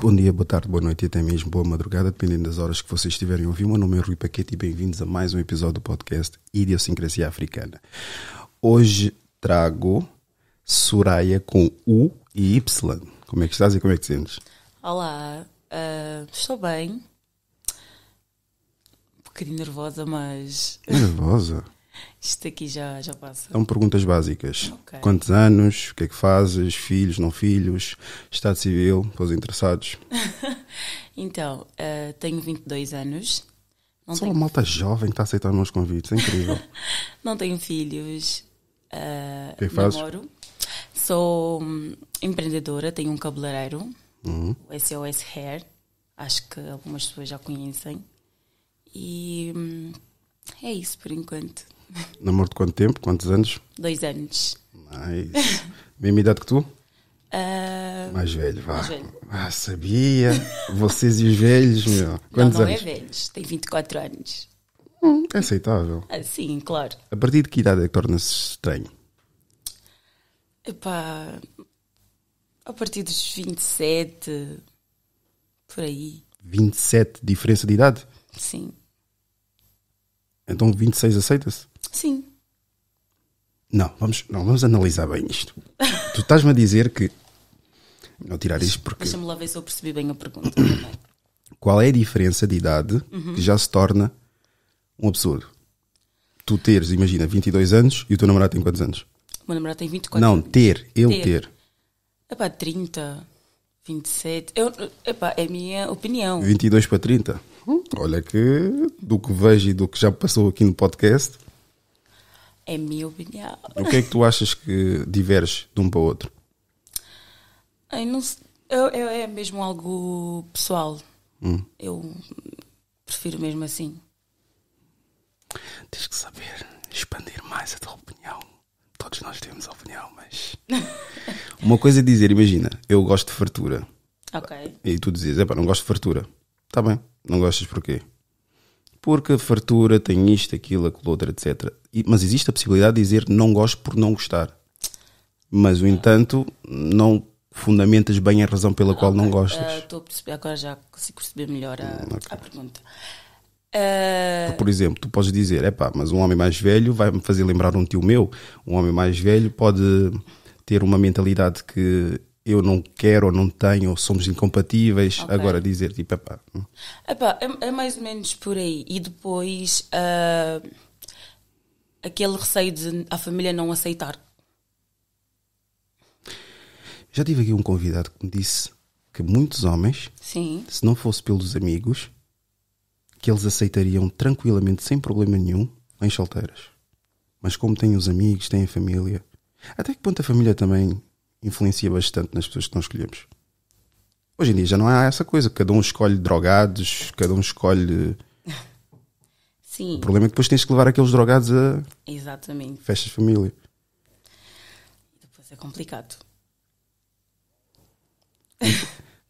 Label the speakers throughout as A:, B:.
A: Bom dia, boa tarde, boa noite e até mesmo boa madrugada, dependendo das horas que vocês estiverem a ouvir. meu nome é Rui Paquete e bem-vindos a mais um episódio do podcast Idiosincrasia Africana. Hoje trago Soraya com U e Y. Como é que estás e como é que sentes?
B: Olá, uh, estou bem. Um bocadinho nervosa, mas. Nervosa? Isto aqui já, já passa. São perguntas básicas. Okay.
A: Quantos anos? O que é que fazes? Filhos, não filhos? Estado civil? Para os interessados.
B: então, uh, tenho 22 anos. Não Só tenho... uma
A: malta jovem que está a aceitar meus convites. É incrível.
B: não tenho filhos. Uh, o que é que fazes? Namoro. Sou hum, empreendedora. Tenho um cabeleireiro. Uhum. O SOS Hair. Acho que algumas pessoas já conhecem. E... Hum, é isso por enquanto.
A: Namoro de quanto tempo? Quantos anos?
B: Dois anos. Nice.
A: Mesma idade que tu?
B: Uh... Mais velho, vá. Mais velho. Ah,
A: sabia. Vocês e os velhos, meu. Quantos não, não é anos? é
B: velhos. Tem 24 anos.
A: Hum, é aceitável.
B: Ah, sim, claro.
A: A partir de que idade é que torna-se estranho?
B: Epá, a partir dos 27, por aí.
A: 27, diferença de idade? Sim. Então 26 aceita-se? Sim. Não, vamos, não, vamos analisar bem isto. tu estás-me a dizer que. Não tirar isto porque.
B: Deixa-me lá ver se eu percebi bem a pergunta.
A: Qual é a diferença de idade uhum. que já se torna um absurdo? Tu teres, imagina, 22 anos e o teu namorado tem quantos anos? O meu namorado tem 24 Não, ter, eu ter.
B: É pá, 30, 27. Eu, epá, é a minha opinião.
A: 22 para 30? Olha que do que vejo e do que já passou aqui no podcast.
B: É minha opinião. O que é que
A: tu achas que diverge de um para o outro?
B: Eu não, eu, eu é mesmo algo pessoal. Hum. Eu prefiro mesmo assim. Tens que saber expandir mais a tua
C: opinião. Todos nós temos opinião, mas.
A: Uma coisa é dizer, imagina, eu gosto de fartura. Ok. E tu dizes, é pá, não gosto de fartura. Está bem não gostas porquê? Porque fartura, tem isto, aquilo, aquilo outro, etc. E, mas existe a possibilidade de dizer não gosto por não gostar. Mas, no entanto, não fundamentas bem a razão pela qual okay. não gostas.
B: Estou uh, ah, a perceber, agora já consigo perceber melhor a, hum, okay. a pergunta. Uh... Por
A: exemplo, tu podes dizer, é pá, mas um homem mais velho vai-me fazer lembrar um tio meu. Um homem mais velho pode ter uma mentalidade que eu não quero ou não tenho, somos incompatíveis. Okay. Agora dizer tipo, epá. Hum.
B: epá é, é, mais ou menos por aí. E depois uh, aquele receio de a família não aceitar.
A: Já tive aqui um convidado que me disse que muitos homens, Sim. se não fosse pelos amigos, que eles aceitariam tranquilamente, sem problema nenhum, em solteiras. Mas como têm os amigos, têm a família. Até que ponto a família também influencia bastante nas pessoas que nós escolhemos. Hoje em dia já não há essa coisa, cada um escolhe drogados, cada um escolhe.
B: Sim. O problema é
A: que depois tens que levar aqueles drogados a. Exatamente. Festas de família.
B: Depois é complicado.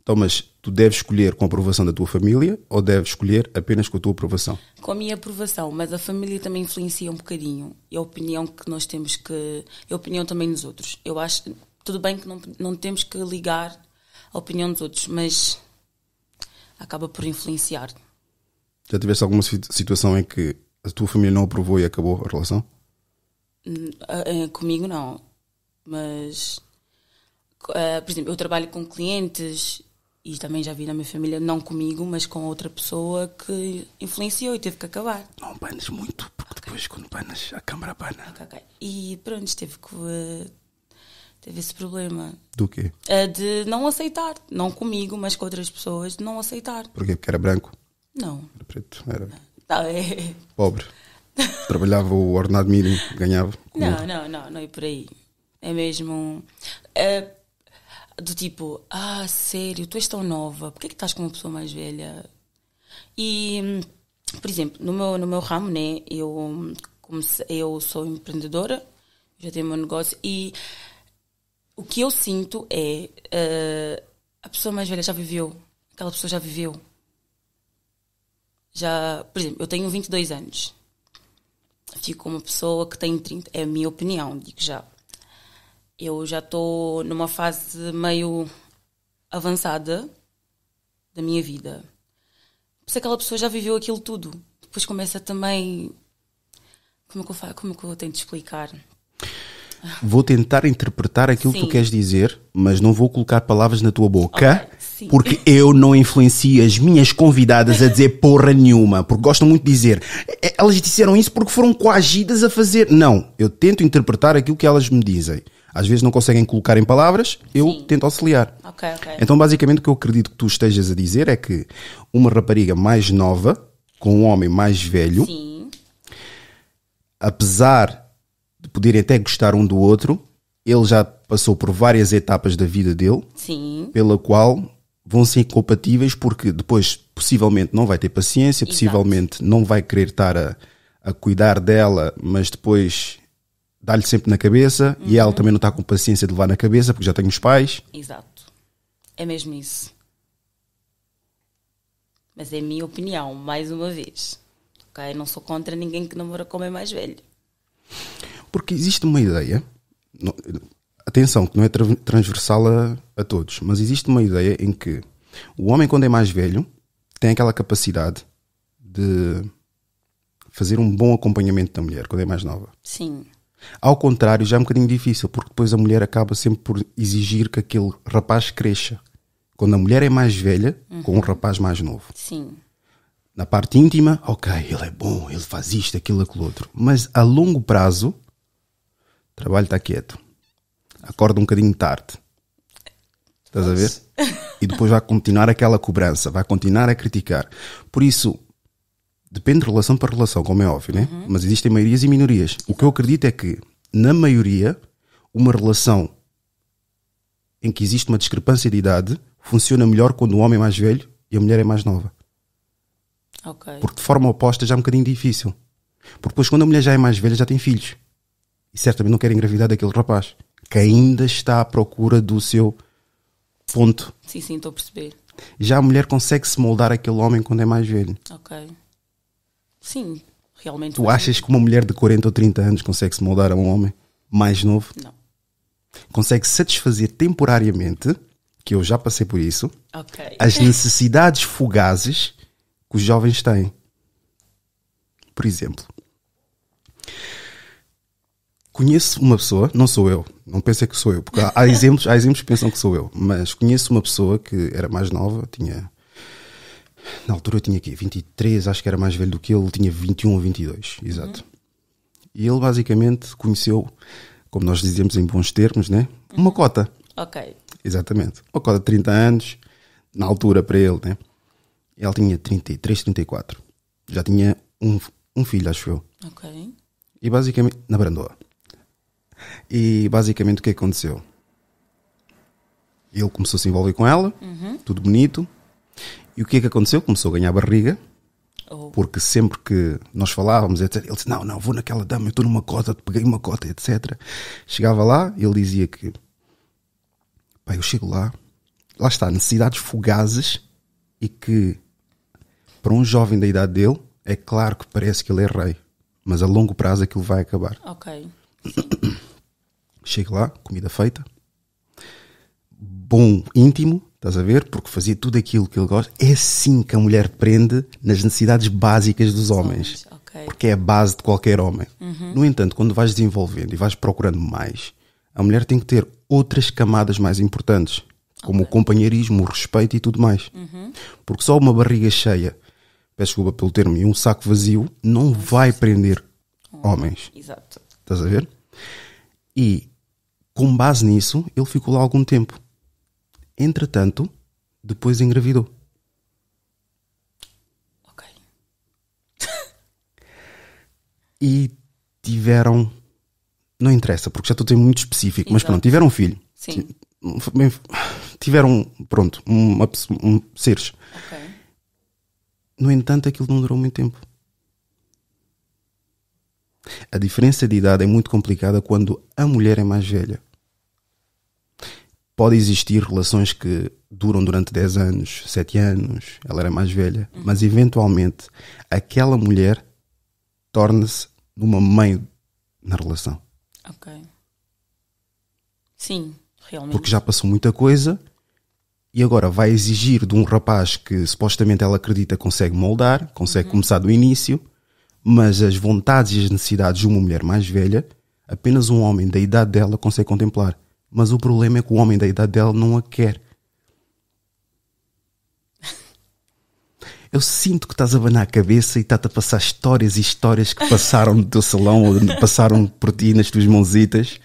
A: Então, mas tu deves escolher com a aprovação da tua família ou deves escolher apenas com a tua aprovação?
B: Com a minha aprovação, mas a família também influencia um bocadinho. É a opinião que nós temos que. É a opinião também dos outros. Eu acho. Tudo bem que não, não temos que ligar a opinião dos outros, mas acaba por influenciar.
A: Já tiveste alguma situação em que a tua família não aprovou e acabou a relação?
B: Hum, comigo não, mas eh, por exemplo, eu trabalho com clientes e também já vi na minha família, não comigo, mas com outra pessoa que influenciou e teve que acabar.
C: Não panas muito, porque okay. depois quando panas a câmara pana. Okay, okay.
B: E pronto, teve que, eh, teve esse problema. Do quê? É de não aceitar. Não comigo, mas com outras pessoas, de não aceitar.
A: Porquê? Porque era branco? Não. Era preto? Era. é... Pobre. Trabalhava o ordenado mínimo, ganhava.
B: Não, outro. É? não, não, não é por aí. É mesmo. É, do tipo, ah, sério, tu és tão nova, porquê é que estás com uma pessoa mais velha? E, por exemplo, no meu, no meu ramo, né, eu, comecei, eu sou empreendedora, já tenho meu negócio e o que eu sinto é uh, a pessoa mais velha já viveu, aquela pessoa já viveu. Já, por exemplo, eu tenho 22 anos. Fico uma pessoa que tem 30, é a minha opinião, digo já. Eu já estou numa fase meio avançada da minha vida. Mas aquela pessoa já viveu aquilo tudo. Depois começa também. Como é que eu, falo? Como é que eu tento explicar?
A: vou tentar interpretar aquilo Sim. que tu queres dizer, mas não vou colocar palavras na tua boca, okay. porque eu não influencio as minhas convidadas a dizer porra nenhuma, porque gostam muito de dizer. É, elas disseram isso porque foram coagidas a fazer. Não, eu tento interpretar aquilo que elas me dizem. Às vezes não conseguem colocar em palavras, eu Sim. tento auxiliar. Okay, okay. Então, basicamente, o que eu acredito que tu estejas a dizer é que uma rapariga mais nova com um homem mais velho. Sim apesar de poderem até gostar um do outro. Ele já passou por várias etapas da vida dele, Sim. pela qual vão ser incompatíveis porque depois possivelmente não vai ter paciência, Exato. possivelmente não vai querer estar a, a cuidar dela, mas depois dá-lhe sempre na cabeça uhum. e ela uhum. também não está com paciência de levar na cabeça porque já tem os pais.
C: Exato.
B: É mesmo isso. Mas é a minha opinião, mais uma vez. Okay? não sou contra ninguém que namora com homem mais velho.
A: Porque existe uma ideia, não, atenção, que não é transversal a, a todos, mas existe uma ideia em que o homem, quando é mais velho, tem aquela capacidade de fazer um bom acompanhamento da mulher quando é mais nova. Sim. Ao contrário, já é um bocadinho difícil, porque depois a mulher acaba sempre por exigir que aquele rapaz cresça. Quando a mulher é mais velha, uhum. com um uhum. rapaz mais novo. Sim. Na parte íntima, ok, ele é bom, ele faz isto, aquilo, aquilo outro. Mas a longo prazo, trabalho está quieto, acorda um bocadinho tarde. Estás a ver? E depois vai continuar aquela cobrança, vai continuar a criticar. Por isso, depende de relação para relação, como é óbvio, né? Uhum. Mas existem maiorias e minorias. O que eu acredito é que, na maioria, uma relação em que existe uma discrepância de idade funciona melhor quando o homem é mais velho e a mulher é mais nova. Okay. Porque de forma oposta já é um bocadinho difícil. Porque depois, quando a mulher já é mais velha, já tem filhos e certamente não quer engravidar daquele rapaz que ainda está à procura do seu ponto.
B: Sim, sim, estou a perceber.
A: Já a mulher consegue se moldar aquele homem quando é mais velho. Ok.
B: Sim, realmente. Tu achas
A: que uma mulher de 40 ou 30 anos consegue se moldar a um homem mais novo? Não. Consegue satisfazer temporariamente, que eu já passei por isso, okay. as necessidades fugazes que os jovens têm. Por exemplo, conheço uma pessoa, não sou eu, não pensei que sou eu, porque há, há exemplos, há exemplos que pensam que sou eu, mas conheço uma pessoa que era mais nova, tinha. Na altura eu tinha aqui 23, acho que era mais velho do que ele, tinha 21 ou 22, exato. E ele basicamente conheceu, como nós dizemos em bons termos, né? Uma cota. Ok. Exatamente. Uma cota de 30 anos, na altura para ele, né? ela tinha 33, 34. Já tinha um, um filho, acho eu. Ok. E basicamente, na Brandoa. E basicamente o que aconteceu? Ele começou a se envolver com ela, uhum. tudo bonito. E o que é que aconteceu? Começou a ganhar barriga. Oh. Porque sempre que nós falávamos, etc., ele disse: Não, não, vou naquela dama, eu estou numa cota, peguei uma cota, etc. Chegava lá, ele dizia que pai, eu chego lá, lá está, necessidades fugazes e que para um jovem da idade dele, é claro que parece que ele é rei, mas a longo prazo aquilo vai acabar.
B: Ok.
A: Chego lá, comida feita, bom íntimo, estás a ver? Porque fazia tudo aquilo que ele gosta. É assim que a mulher prende nas necessidades básicas dos homens. Porque é a base de qualquer homem. Uhum. No entanto, quando vais desenvolvendo e vais procurando mais, a mulher tem que ter outras camadas mais importantes, como okay. o companheirismo, o respeito e tudo mais. Uhum. Porque só uma barriga cheia, peço desculpa pelo termo, e um saco vazio não vai prender homens. Exato. Estás a ver? E com base nisso, ele ficou lá algum tempo. Entretanto, depois engravidou. Ok. e tiveram. Não interessa, porque já estou a ter muito específico, Exato. mas pronto, tiveram um filho. Sim. Tiveram, pronto, uma, um, seres. Ok. No entanto, aquilo não durou muito tempo. A diferença de idade é muito complicada quando a mulher é mais velha. Pode existir relações que duram durante 10 anos, 7 anos, ela era mais velha, uhum. mas eventualmente aquela mulher torna-se uma mãe na relação.
B: Ok. Sim, realmente. Porque já
A: passou muita coisa e agora vai exigir de um rapaz que supostamente ela acredita consegue moldar, consegue uhum. começar do início mas as vontades e as necessidades de uma mulher mais velha, apenas um homem da idade dela consegue contemplar. Mas o problema é que o homem da idade dela não a quer. Eu sinto que estás a banar a cabeça e estás a passar histórias e histórias que passaram do teu salão ou passaram por ti nas tuas mãozitas.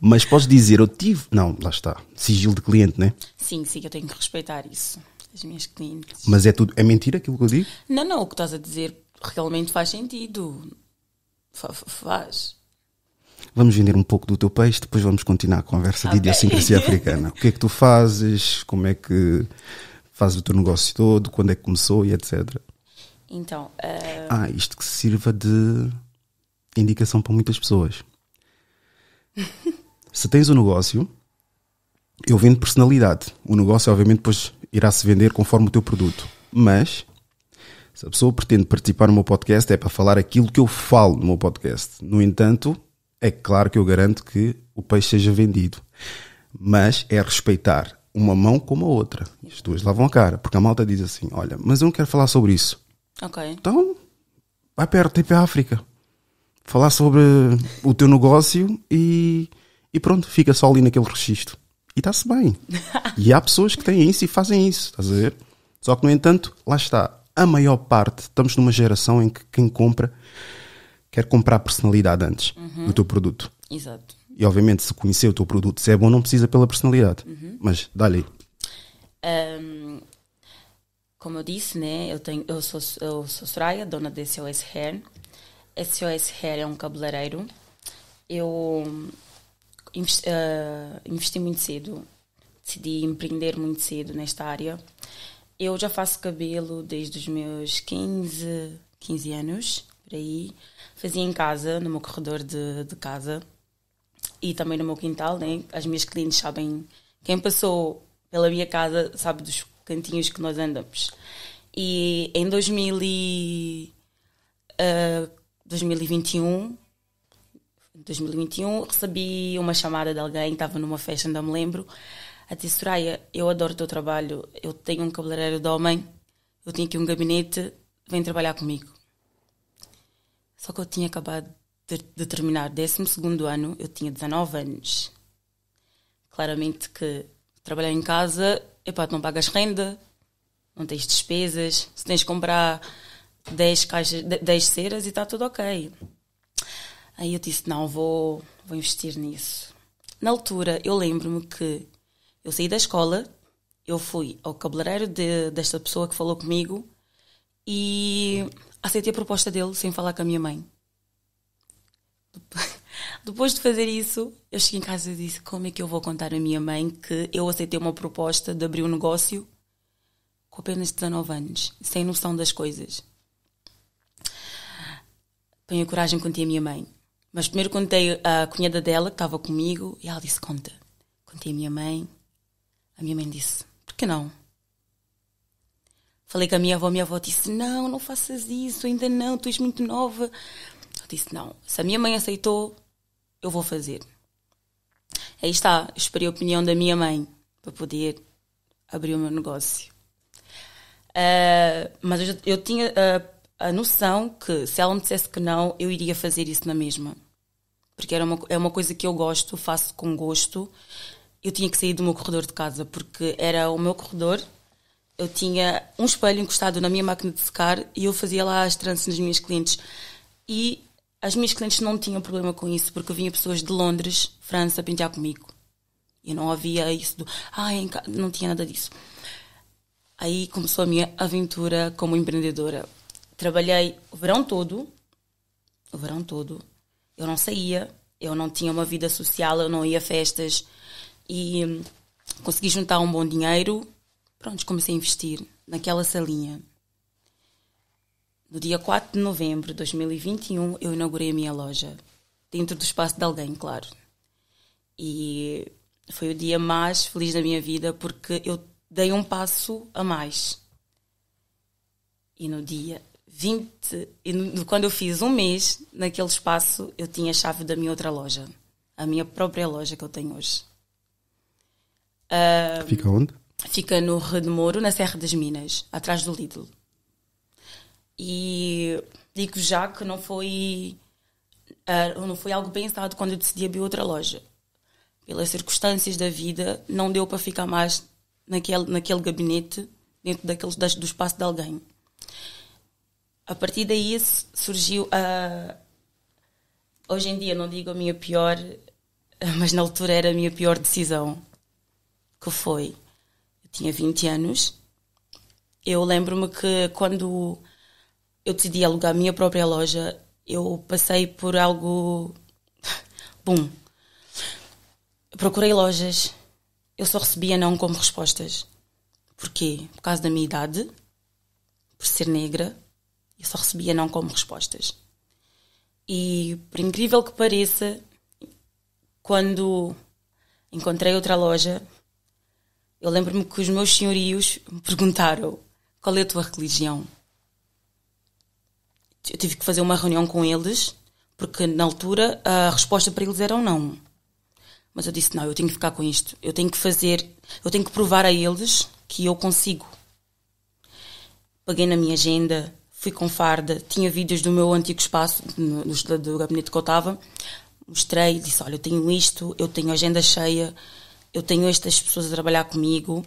A: Mas podes dizer, eu tive. Não, lá está. Sigilo de cliente, né?
B: Sim, sim, eu tenho que respeitar isso. As minhas clientes.
A: Mas é tudo. É mentira aquilo que eu digo?
B: Não, não. O que estás a dizer realmente faz sentido. Fa faz.
A: Vamos vender um pouco do teu peixe, depois vamos continuar a conversa de idiosincrasia africana. O que é que tu fazes? Como é que fazes o teu negócio todo? Quando é que começou e etc. Então. Uh... Ah, isto que sirva de indicação para muitas pessoas. Se tens um negócio, eu vendo personalidade. O negócio, obviamente, depois irá se vender conforme o teu produto. Mas se a pessoa pretende participar no meu podcast, é para falar aquilo que eu falo no meu podcast. No entanto, é claro que eu garanto que o peixe seja vendido. Mas é respeitar uma mão como a outra. As duas lavam a cara. Porque a malta diz assim: olha, mas eu não quero falar sobre isso. Ok. Então, vai perto, tipo a África. Falar sobre o teu negócio e, e pronto, fica só ali naquele registro. E está-se bem. e há pessoas que têm isso e fazem isso, estás a ver? Só que, no entanto, lá está a maior parte, estamos numa geração em que quem compra quer comprar personalidade antes uhum. do teu produto. Exato. E obviamente, se conhecer o teu produto, se é bom, não precisa pela personalidade. Uhum. Mas dá-lhe
B: Um, como eu disse, né, eu, tenho, eu, sou, eu sou Soraya, dona da SOS Hair. SOS Hair é um cabeleireiro. Eu investi, uh, investi muito cedo, decidi empreender muito cedo nesta área. Eu já faço cabelo desde os meus 15, 15 anos, por aí. Fazia em casa, no meu corredor de, de casa e também no meu quintal. Né? As minhas clientes sabem, quem passou pela minha casa sabe dos cantinhos que nós andamos. E em 2000 e, uh, 2021, 2021 recebi uma chamada de alguém, estava numa festa, não me lembro, a ti, Soraya, eu adoro o teu trabalho, eu tenho um cabeleireiro de homem, eu tenho aqui um gabinete, vem trabalhar comigo. Só que eu tinha acabado de, de terminar 12 ano, eu tinha 19 anos. Claramente que trabalhar em casa, epá, tu não pagas renda, não tens despesas, se tens de comprar 10, caixas, 10 ceras e está tudo ok. Aí eu disse, não, vou, vou investir nisso. Na altura, eu lembro-me que eu saí da escola, eu fui ao cabeleireiro de, desta pessoa que falou comigo e aceitei a proposta dele sem falar com a minha mãe. Depois de fazer isso, eu cheguei em casa e disse: Como é que eu vou contar à minha mãe que eu aceitei uma proposta de abrir um negócio com apenas 19 anos, sem noção das coisas? Tenho coragem, contei à minha mãe. Mas primeiro contei à cunhada dela, que estava comigo, e ela disse: Conta. Contei à minha mãe, a minha mãe disse: Por que não? Falei com a minha avó, a minha avó disse: Não, não faças isso, ainda não, tu és muito nova. Eu disse: Não, se a minha mãe aceitou, eu vou fazer. Aí está, esperei a opinião da minha mãe para poder abrir o meu negócio. Uh, mas eu, eu tinha ah, a noção que se ela me dissesse que não, eu iria fazer isso na mesma. Porque era uma, é uma coisa que eu gosto, faço com gosto, eu tinha que sair do meu corredor de casa, porque era o meu corredor, eu tinha um espelho encostado na minha máquina de secar e eu fazia lá as tranças nas minhas clientes. E as minhas clientes não tinham problema com isso, porque vinha pessoas de Londres, França, pentear comigo. E não havia isso do. Ai, ah, não tinha nada disso. Aí começou a minha aventura como empreendedora. Trabalhei o verão todo, o verão todo. Eu não saía, eu não tinha uma vida social, eu não ia a festas e hum, consegui juntar um bom dinheiro, pronto, comecei a investir naquela salinha. No dia 4 de novembro de 2021, eu inaugurei a minha loja, dentro do espaço de alguém, claro. E foi o dia mais feliz da minha vida porque eu dei um passo a mais. E no dia 20, no, quando eu fiz um mês, naquele espaço, eu tinha a chave da minha outra loja, a minha própria loja que eu tenho hoje. Uh, fica onde? Fica no Moro na Serra das Minas, atrás do Lidl. E digo já que não foi, uh, não foi algo pensado quando eu decidi abrir outra loja. Pelas circunstâncias da vida, não deu para ficar mais naquele, naquele gabinete, dentro daqueles, das, do espaço de alguém. A partir daí surgiu a. hoje em dia não digo a minha pior, mas na altura era a minha pior decisão que foi, eu tinha 20 anos, eu lembro-me que quando eu decidi alugar a minha própria loja, eu passei por algo. bom Procurei lojas, eu só recebia não como respostas. Porquê? Por causa da minha idade, por ser negra, eu só recebia não como respostas. E, por incrível que pareça, quando encontrei outra loja, eu lembro-me que os meus senhorios me perguntaram qual é a tua religião. Eu tive que fazer uma reunião com eles, porque na altura a resposta para eles era um não. Mas eu disse: não, eu tenho que ficar com isto. Eu tenho que fazer, eu tenho que provar a eles que eu consigo. Paguei na minha agenda, fui com farda, tinha vídeos do meu antigo espaço, no, do gabinete que eu estava, mostrei, disse: olha, eu tenho isto, eu tenho agenda cheia eu tenho estas pessoas a trabalhar comigo,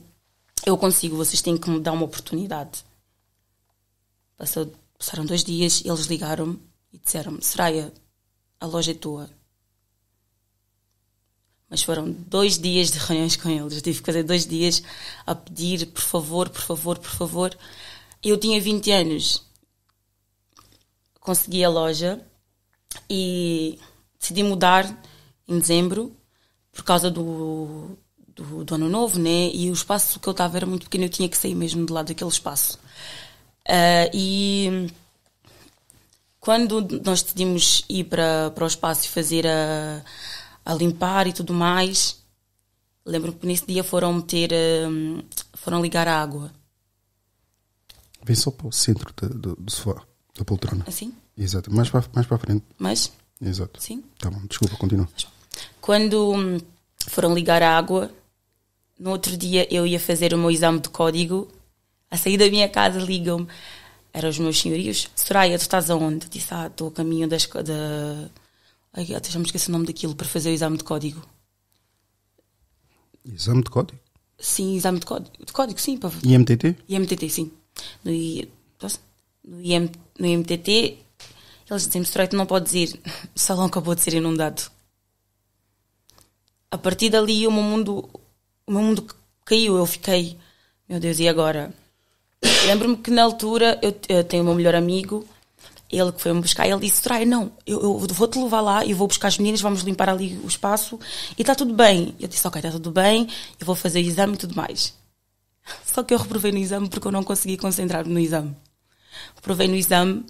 B: eu consigo, vocês têm que me dar uma oportunidade. Passou, passaram dois dias, eles ligaram-me e disseram-me: Soraya, a loja é tua. Mas foram dois dias de reuniões com eles. Eu tive que fazer dois dias a pedir, por favor, por favor, por favor. Eu tinha 20 anos. Consegui a loja e decidi mudar em dezembro por causa do, do, do, ano novo, né? E o espaço que eu estava era muito pequeno, eu tinha que sair mesmo de lado daquele espaço. Uh, e quando nós decidimos ir para, para o espaço e fazer a, a limpar e tudo mais, lembro-me que nesse dia foram meter, um, ah, foram ligar a água.
A: Vem só para o centro do, do sofá, da poltrona. Assim? Exato, mais para, mais para a frente. Mais? Exato. Sim. Tá bom, desculpa, continua. Mas...
B: Quando hum, foram ligar a água, no outro dia eu ia fazer o meu exame de código. A sair da minha casa ligam-me. Eram os meus senhorios. Soraya, tu estás aonde? Eu disse, ah, estou a caminho da... Ai, até já me esqueci o nome daquilo, para fazer o exame de código.
A: Exame de código?
B: Sim, exame de código. De código, sim. Para... IMTT? IMTT, sim. No, I... no, IM... no IMTT, eles dizem-me, Soraya, tu não podes ir. O salão acabou de ser inundado a partir dali o meu mundo, o meu mundo caiu. Eu fiquei, meu Deus, e agora? Lembro-me que na altura eu, eu tenho o meu melhor amigo, ele que foi-me buscar, ele disse: Trai, não, eu, eu vou-te levar lá, eu vou buscar as meninas, vamos limpar ali o espaço e está tudo bem. Eu disse: Ok, está tudo bem, eu vou fazer o exame e tudo mais. Só que eu reprovei no exame porque eu não consegui concentrar-me no exame. Reprovei no exame,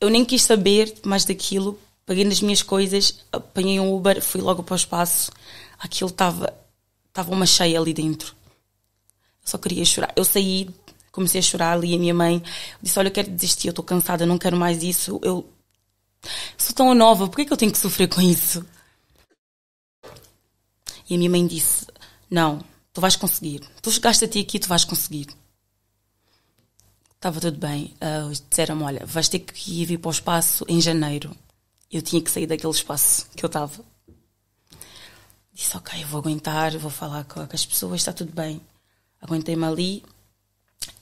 B: eu nem quis saber mais daquilo Paguei nas minhas coisas, apanhei um Uber, fui logo para o espaço. Aquilo estava estava uma cheia ali dentro. Eu só queria chorar. Eu saí, comecei a chorar ali a minha mãe. Disse: Olha, eu quero desistir, eu estou cansada, não quero mais isso. Eu sou tão nova, por que, que eu tenho que sofrer com isso? E a minha mãe disse: Não, tu vais conseguir. Tu chegaste a ti aqui, tu vais conseguir. Estava tudo bem. Uh, Disseram-me: Olha, vais ter que ir para o espaço em janeiro eu tinha que sair daquele espaço que eu estava. Disse, ok, eu vou aguentar, vou falar com, as pessoas, está tudo bem. Aguentei-me ali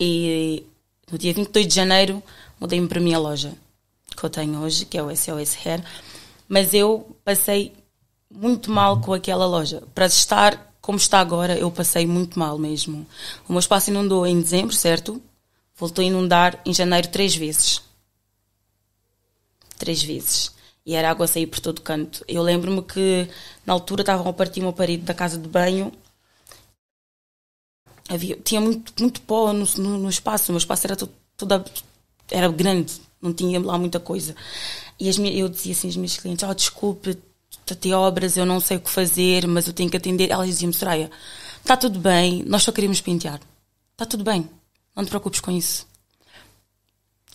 B: e no dia 22 de janeiro mudei-me para a minha loja que eu tenho hoje, que é o SOS Hair. Mas eu passei muito mal com aquela loja. Para estar como está agora, eu passei muito mal mesmo. O meu espaço inundou em dezembro, certo? Voltou a inundar em janeiro três vezes. Três vezes e era água a sair por todo canto. Eu lembro-me que na altura estavam a partir uma parede da casa de banho. Havia, tinha muito, muito pó no, no, no espaço, o meu espaço era todo, todo, era grande, não tinha lá muita coisa. E as minhas, eu dizia assim aos meus clientes: Oh, desculpe, tem obras, eu não sei o que fazer, mas eu tenho que atender. Elas diziam-me: Soraya, está tudo bem, nós só queremos pentear. Está tudo bem, não te preocupes com isso.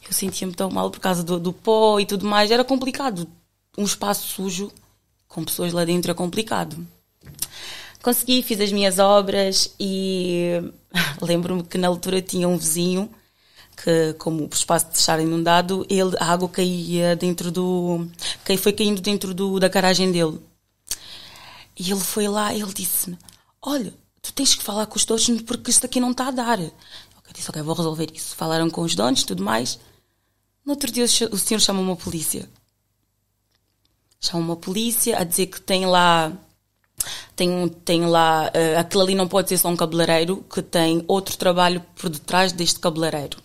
B: Eu sentia-me tão mal por causa do, do pó e tudo mais, era complicado um espaço sujo com pessoas lá dentro é complicado. Consegui, fiz as minhas obras e lembro-me que na altura tinha um vizinho que, como o espaço de estar inundado, ele, a água caía dentro do. foi caindo dentro do, da garagem dele. E ele foi lá e ele disse-me: Olha, tu tens que falar com os donos porque isto aqui não está a dar. Eu disse: Ok, vou resolver isso. Falaram com os donos tudo mais. No outro dia o senhor chamou-me a polícia chamou uma polícia a dizer que tem lá tem, tem lá, uh, aquilo ali não pode ser só um cabeleireiro que tem outro trabalho por detrás deste cabeleireiro.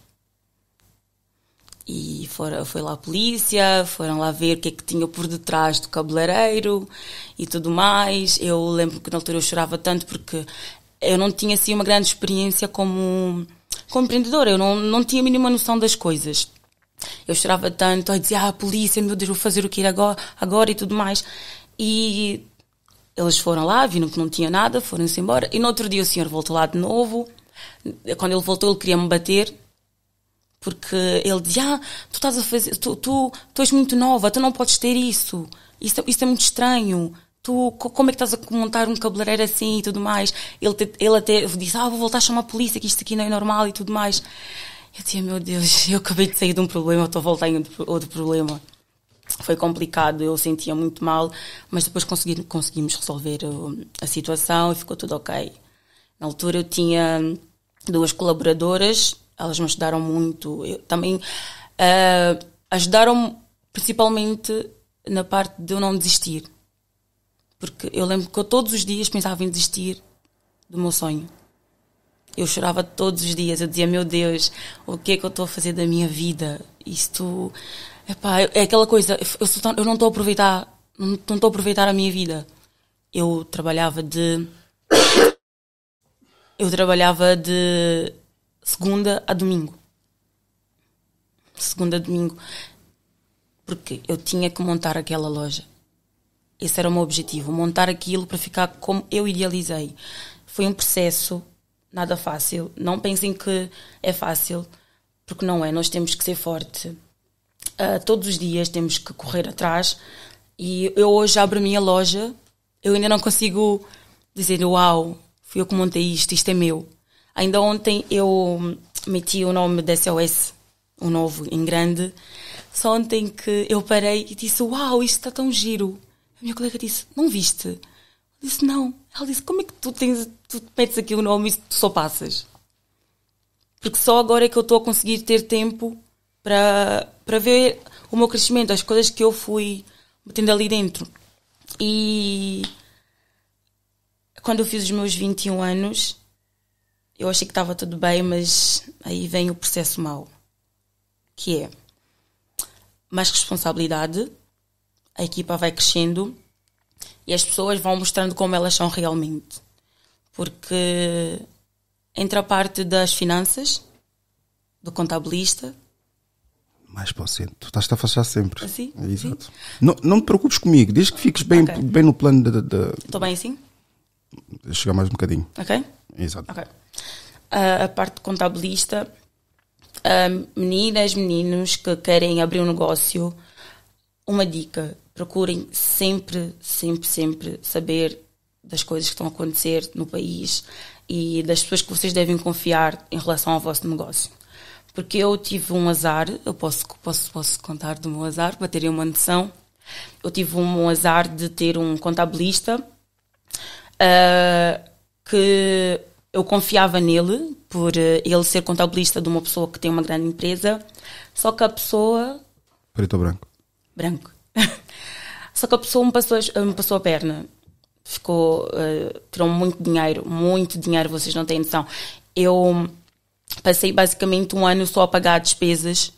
B: E fora foi lá a polícia, foram lá ver o que é que tinha por detrás do cabeleireiro e tudo mais. Eu lembro que na altura eu chorava tanto porque eu não tinha assim uma grande experiência como, como empreendedora, eu não, não tinha a mínima noção das coisas. Eu chorava tanto, aí dizia, ah, a polícia, meu Deus, vou fazer o que ir agora, agora e tudo mais. E eles foram lá, viram que não tinha nada, foram-se embora. E no outro dia o senhor voltou lá de novo. Quando ele voltou, ele queria me bater. Porque ele dizia, ah, tu estás a fazer, tu, tu, tu és muito nova, tu não podes ter isso. Isso, isso é muito estranho. Tu, como é que estás a montar um cabeleireiro assim e tudo mais? Ele, ele até disse, ah, vou voltar a chamar a polícia, que isto aqui não é normal e tudo mais. Eu dizia, meu Deus, eu acabei de sair de um problema, estou a voltar em outro problema. Foi complicado, eu sentia muito mal, mas depois consegui, conseguimos resolver uh, a situação e ficou tudo ok. Na altura eu tinha duas colaboradoras, elas me ajudaram muito. Eu, também uh, ajudaram principalmente na parte de eu não desistir. Porque eu lembro que eu todos os dias pensava em desistir do meu sonho. Eu chorava todos os dias. Eu dizia, meu Deus, o que é que eu estou a fazer da minha vida? Isto. Epá, é aquela coisa, eu, tão, eu não estou a aproveitar, não estou a aproveitar a minha vida. Eu trabalhava de. Eu trabalhava de segunda a domingo. Segunda a domingo. Porque eu tinha que montar aquela loja. Esse era o meu objetivo, montar aquilo para ficar como eu idealizei. Foi um processo nada fácil. Não pensem que é fácil, porque não é. Nós temos que ser forte. Uh, todos os dias temos que correr atrás. E eu hoje abro a minha loja, eu ainda não consigo dizer uau, fui eu que montei isto, isto é meu. Ainda ontem eu meti o nome da SOS, o novo, em grande. Só ontem que eu parei e disse uau, isto está tão giro. A minha colega disse, não viste? Eu disse, não. Ela disse: Como é que tu, tens, tu metes aqui o nome e tu só passas? Porque só agora é que eu estou a conseguir ter tempo para, para ver o meu crescimento, as coisas que eu fui metendo ali dentro. E quando eu fiz os meus 21 anos, eu achei que estava tudo bem, mas aí vem o processo mau, que é mais responsabilidade, a equipa vai crescendo e as pessoas vão mostrando como elas são realmente. Porque entra a parte das finanças, do contabilista.
A: Mais para o centro. Tu estás a afastar sempre. Assim? É, exato. Sim. Não, não te preocupes comigo, desde que fiques bem, okay. bem no plano da. Estou bem assim? Vou chegar mais um bocadinho. Ok? Exato.
B: Okay. Uh, a parte contabilista, uh, meninas, meninos que querem abrir um negócio, uma dica: procurem sempre, sempre, sempre saber das coisas que estão a acontecer no país e das pessoas que vocês devem confiar em relação ao vosso negócio. Porque eu tive um azar, eu posso, posso, posso contar do meu azar, para terem uma noção. Eu tive um azar de ter um contabilista uh, que eu confiava nele, por eh, ele ser contabilista de uma pessoa que tem uma grande empresa, só que a pessoa. Preto ou branco? Branco. Só que a pessoa me passou, me passou a perna. Ficou. Uh, tirou muito dinheiro, muito dinheiro, vocês não têm noção. Eu passei basicamente um ano só a pagar despesas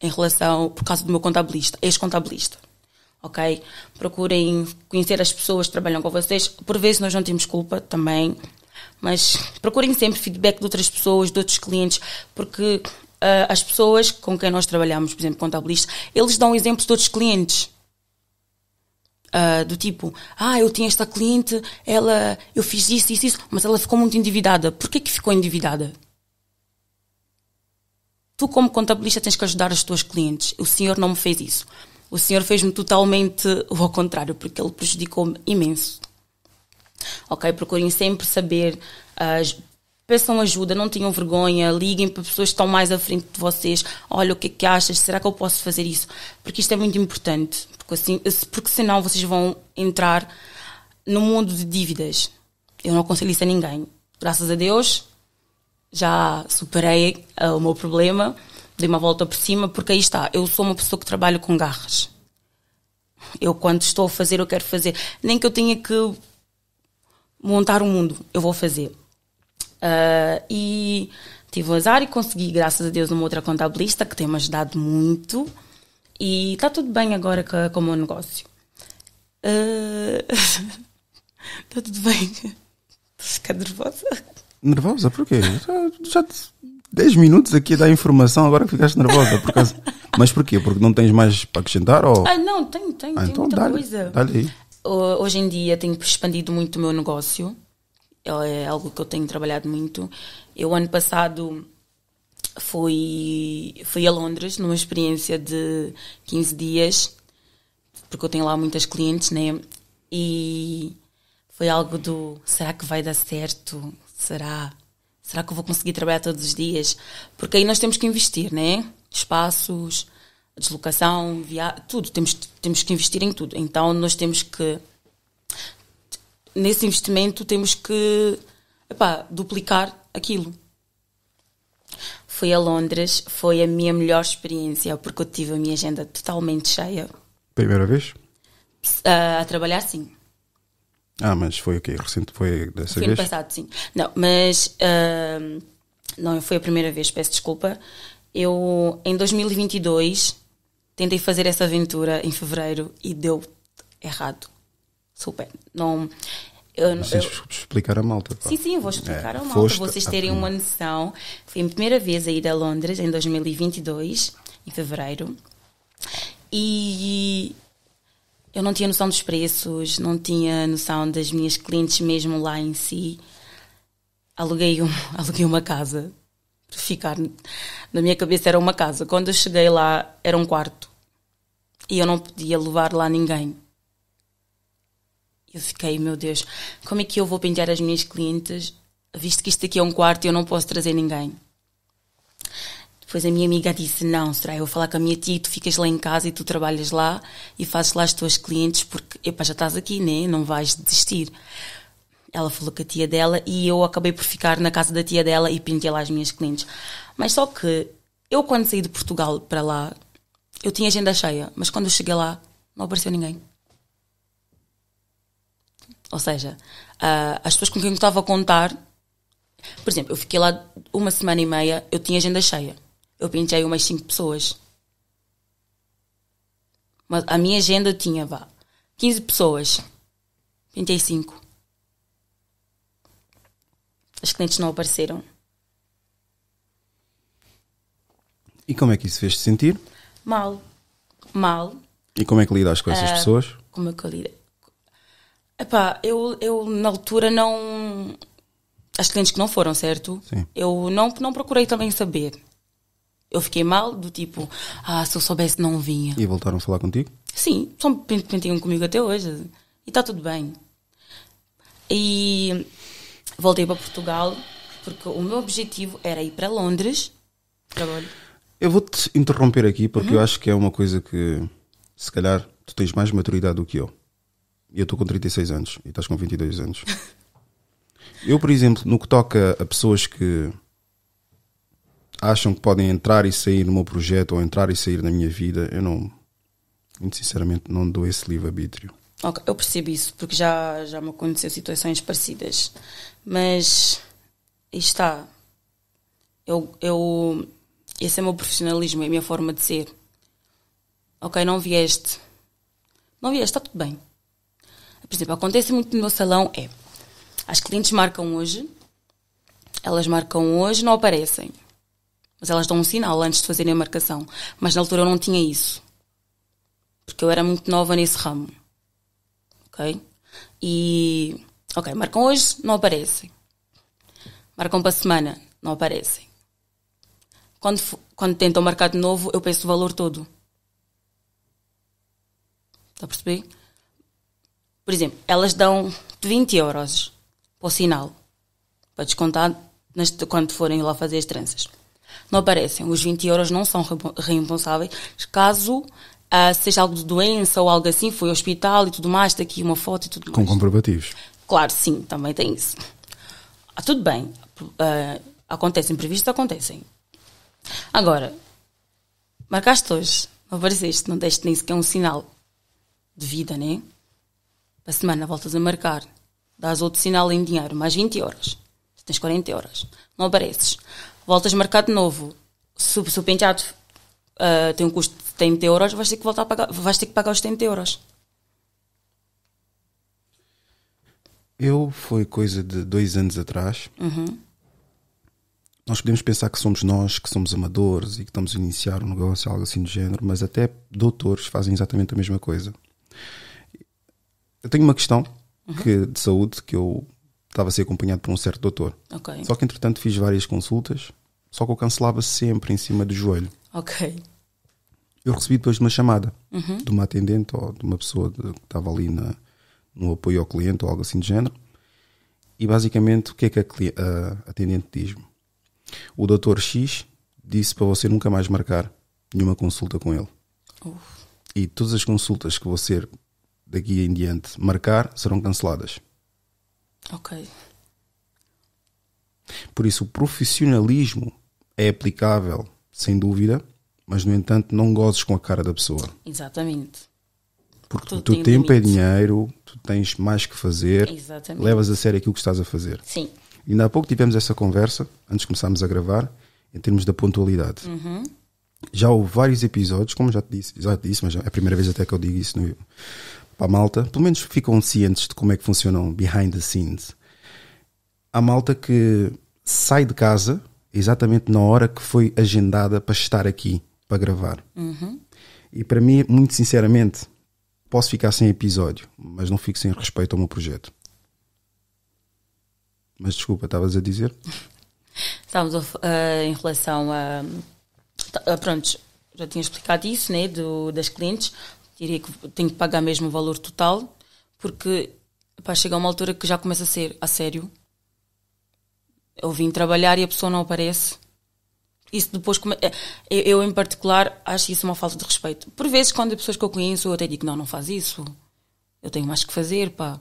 B: em relação. por causa do meu contabilista, ex-contabilista. Ok? Procurem conhecer as pessoas que trabalham com vocês. Por vezes nós não temos culpa também, mas procurem sempre feedback de outras pessoas, de outros clientes, porque uh, as pessoas com quem nós trabalhamos, por exemplo, contabilistas, eles dão exemplos de outros clientes. Uh, do tipo, ah, eu tinha esta cliente, ela, eu fiz isso, isso, isso, mas ela ficou muito endividada. Porquê que ficou endividada? Tu, como contabilista, tens que ajudar as tuas clientes. O senhor não me fez isso. O senhor fez-me totalmente o contrário, porque ele prejudicou-me imenso. Ok? Procurem sempre saber, uh, peçam ajuda, não tenham vergonha, liguem para pessoas que estão mais à frente de vocês. Olha, o que é que achas? Será que eu posso fazer isso? Porque isto é muito importante, porque, assim, porque senão vocês vão entrar no mundo de dívidas. Eu não aconselho isso a ninguém. Graças a Deus, já superei uh, o meu problema, dei uma volta por cima, porque aí está. Eu sou uma pessoa que trabalha com garras. Eu, quando estou a fazer, eu quero fazer. Nem que eu tenha que montar o um mundo, eu vou fazer Uh, e tive o azar e consegui, graças a Deus, uma outra contabilista que tem-me ajudado muito. E está tudo bem agora com, com o meu negócio. Está ah, uh, tudo bem. Estou a ficar nervosa.
A: Nervosa? Porquê?
B: Já,
A: já 10 minutos aqui a dar informação, agora ficaste nervosa por causa. Mas porquê? Porque não tens mais para acrescentar? Ou... Ah,
B: não, tenho, tenho, ah, tenho então muita dá coisa. dá Hoje em dia tenho expandido muito o meu negócio. É, é algo que eu tenho trabalhado muito. Eu, ano passado, fui, fui a Londres numa experiência de 15 dias, porque eu tenho lá muitas clientes, né? E foi algo do: será que vai dar certo? Será? Será que eu vou conseguir trabalhar todos os dias? Porque aí nós temos que investir, né? Espaços, deslocação, via tudo. Temos, temos que investir em tudo. Então nós temos que nesse investimento temos que epá, duplicar aquilo. Fui a Londres, foi a minha melhor experiência, porque eu tive a minha agenda totalmente cheia. Primeira vez? Uh, a trabalhar, sim.
A: Ah, mas foi o quê? Recente? Foi dessa foi vez?
B: passado, sim. Não, mas. Uh, não, foi a primeira vez, peço desculpa. Eu, em 2022, tentei fazer essa aventura em fevereiro e deu errado. Super. Não, eu, Mas eu, explicar a malta. Pá. Sim, sim, eu vou explicar é, a malta. para vocês terem uma noção. Foi a primeira vez a ir a Londres em 2022, em fevereiro. E eu não tinha noção dos preços, não tinha noção das minhas clientes mesmo lá em si. Aluguei, um, aluguei uma casa para ficar. Na minha cabeça era uma casa. Quando eu cheguei lá, era um quarto. E eu não podia levar lá ninguém. Eu fiquei, meu Deus, como é que eu vou pentear as minhas clientes, visto que isto aqui é um quarto e eu não posso trazer ninguém? Depois a minha amiga disse: Não, será? Eu vou falar com a minha tia e tu ficas lá em casa e tu trabalhas lá e fazes lá as tuas clientes porque epá, já estás aqui, né? Não vais desistir. Ela falou com a tia dela e eu acabei por ficar na casa da tia dela e pintei lá as minhas clientes. Mas só que eu, quando saí de Portugal para lá, eu tinha agenda cheia, mas quando eu cheguei lá, não apareceu ninguém. Ou seja, uh, as pessoas com quem eu estava a contar. Por exemplo, eu fiquei lá uma semana e meia, eu tinha agenda cheia. Eu pintei umas 5 pessoas. Mas a minha agenda tinha, vá, 15 pessoas. Pintei 5. As clientes não apareceram.
A: E como é que isso fez-te sentir?
B: Mal. Mal.
A: E como é que lidas com essas uh, pessoas?
B: Como é que eu lido? Epá, eu, eu na altura não. As clientes que não foram, certo? Sim. Eu não, não procurei também saber. Eu fiquei mal, do tipo, ah, se eu soubesse
A: não vinha. E voltaram a falar contigo?
B: Sim, só me pentinham comigo até hoje. E está tudo bem. E voltei para Portugal, porque o meu objetivo era ir para Londres. Trabalho.
A: Eu vou-te interromper aqui, porque uhum. eu acho que é uma coisa que, se calhar, tu tens mais maturidade do que eu. E eu estou com 36 anos e estás com 22 anos. eu, por exemplo, no que toca a pessoas que acham que podem entrar e sair no meu projeto ou entrar e sair na minha vida, eu não, muito sinceramente, não dou esse livre-arbítrio.
B: Ok, eu percebo isso, porque já, já me aconteceu situações parecidas. Mas, está. Eu, eu, esse é o meu profissionalismo, é a minha forma de ser. Ok, não vieste. Não vieste, está tudo bem. Por exemplo, acontece muito no meu salão é as clientes marcam hoje, elas marcam hoje, não aparecem. Mas elas dão um sinal antes de fazerem a marcação. Mas na altura eu não tinha isso. Porque eu era muito nova nesse ramo. Ok? E. Ok, marcam hoje, não aparecem. Marcam para a semana, não aparecem. Quando, quando tentam marcar de novo, eu peço o valor todo. Está a perceber? Por exemplo, elas dão 20 euros para o sinal, para descontar quando forem lá fazer as tranças. Não aparecem. Os 20 euros não são reembolsáveis caso ah, seja algo de doença ou algo assim, foi ao hospital e tudo mais, está aqui uma foto e tudo Com mais. Com comprovativos. Claro, sim, também tem isso. Ah, tudo bem, ah, acontecem, previstos acontecem. Agora, marcaste hoje, não apareceste, não deste nem sequer um sinal de vida, é? para a semana voltas a marcar, dás outro sinal em dinheiro, mais 20 horas, tens 40 horas, não apareces, voltas a marcar de novo, se o penteado uh, ah, tem um custo de 70 euros, vais ter que, voltar a pagar, vais ter que pagar os 70 euros.
A: Eu, foi coisa de dois anos atrás, uhum. nós podemos pensar que somos nós, que somos amadores e que estamos a iniciar um negócio, algo assim do género, mas até doutores fazem exatamente a mesma coisa eu tenho uma questão uhum. que, de saúde que eu estava a ser acompanhado por um certo doutor. Okay. Só que entretanto fiz várias consultas, só que eu cancelava sempre em cima do joelho. Ok. Eu recebi depois uma chamada uhum. de uma atendente ou de uma pessoa de, que estava ali na, no apoio ao cliente ou algo assim de género. E basicamente o que é que a, a atendente diz-me? O doutor X disse para você nunca mais marcar nenhuma consulta com ele. Uh. E todas as consultas que você daqui em diante marcar serão canceladas. Ok. Por isso, o profissionalismo é aplicável, sem dúvida, mas no entanto, não gozes com a cara da pessoa.
B: Exatamente.
A: Porque Tudo o teu tempo limite. é dinheiro, tu tens mais que fazer, Exatamente. levas a sério aquilo que estás a fazer. Sim. E ainda há pouco tivemos essa conversa, antes de começarmos a gravar, em termos da pontualidade. Uhum. Já houve vários episódios, como já te disse, já te disse, mas é a primeira vez até que eu digo isso no, para a malta, pelo menos ficam cientes de como é que funcionam behind the scenes. Há malta que sai de casa exatamente na hora que foi agendada para estar aqui, para gravar. Uhum. E para mim, muito sinceramente, posso ficar sem episódio, mas não fico sem respeito ao meu projeto. Mas desculpa, estavas a dizer? Estávamos
B: uh, em relação a. Uh, pronto, já tinha explicado isso, né? Do, das clientes, diria que tenho que pagar mesmo o valor total, porque pá, chega uma altura que já começa a ser a sério. Eu vim trabalhar e a pessoa não aparece. Isso depois, eh, eu, eu em particular, acho isso uma falta de respeito. Por vezes, quando há pessoas que eu conheço, eu até digo: não, não faz isso. Eu tenho mais que fazer, pá.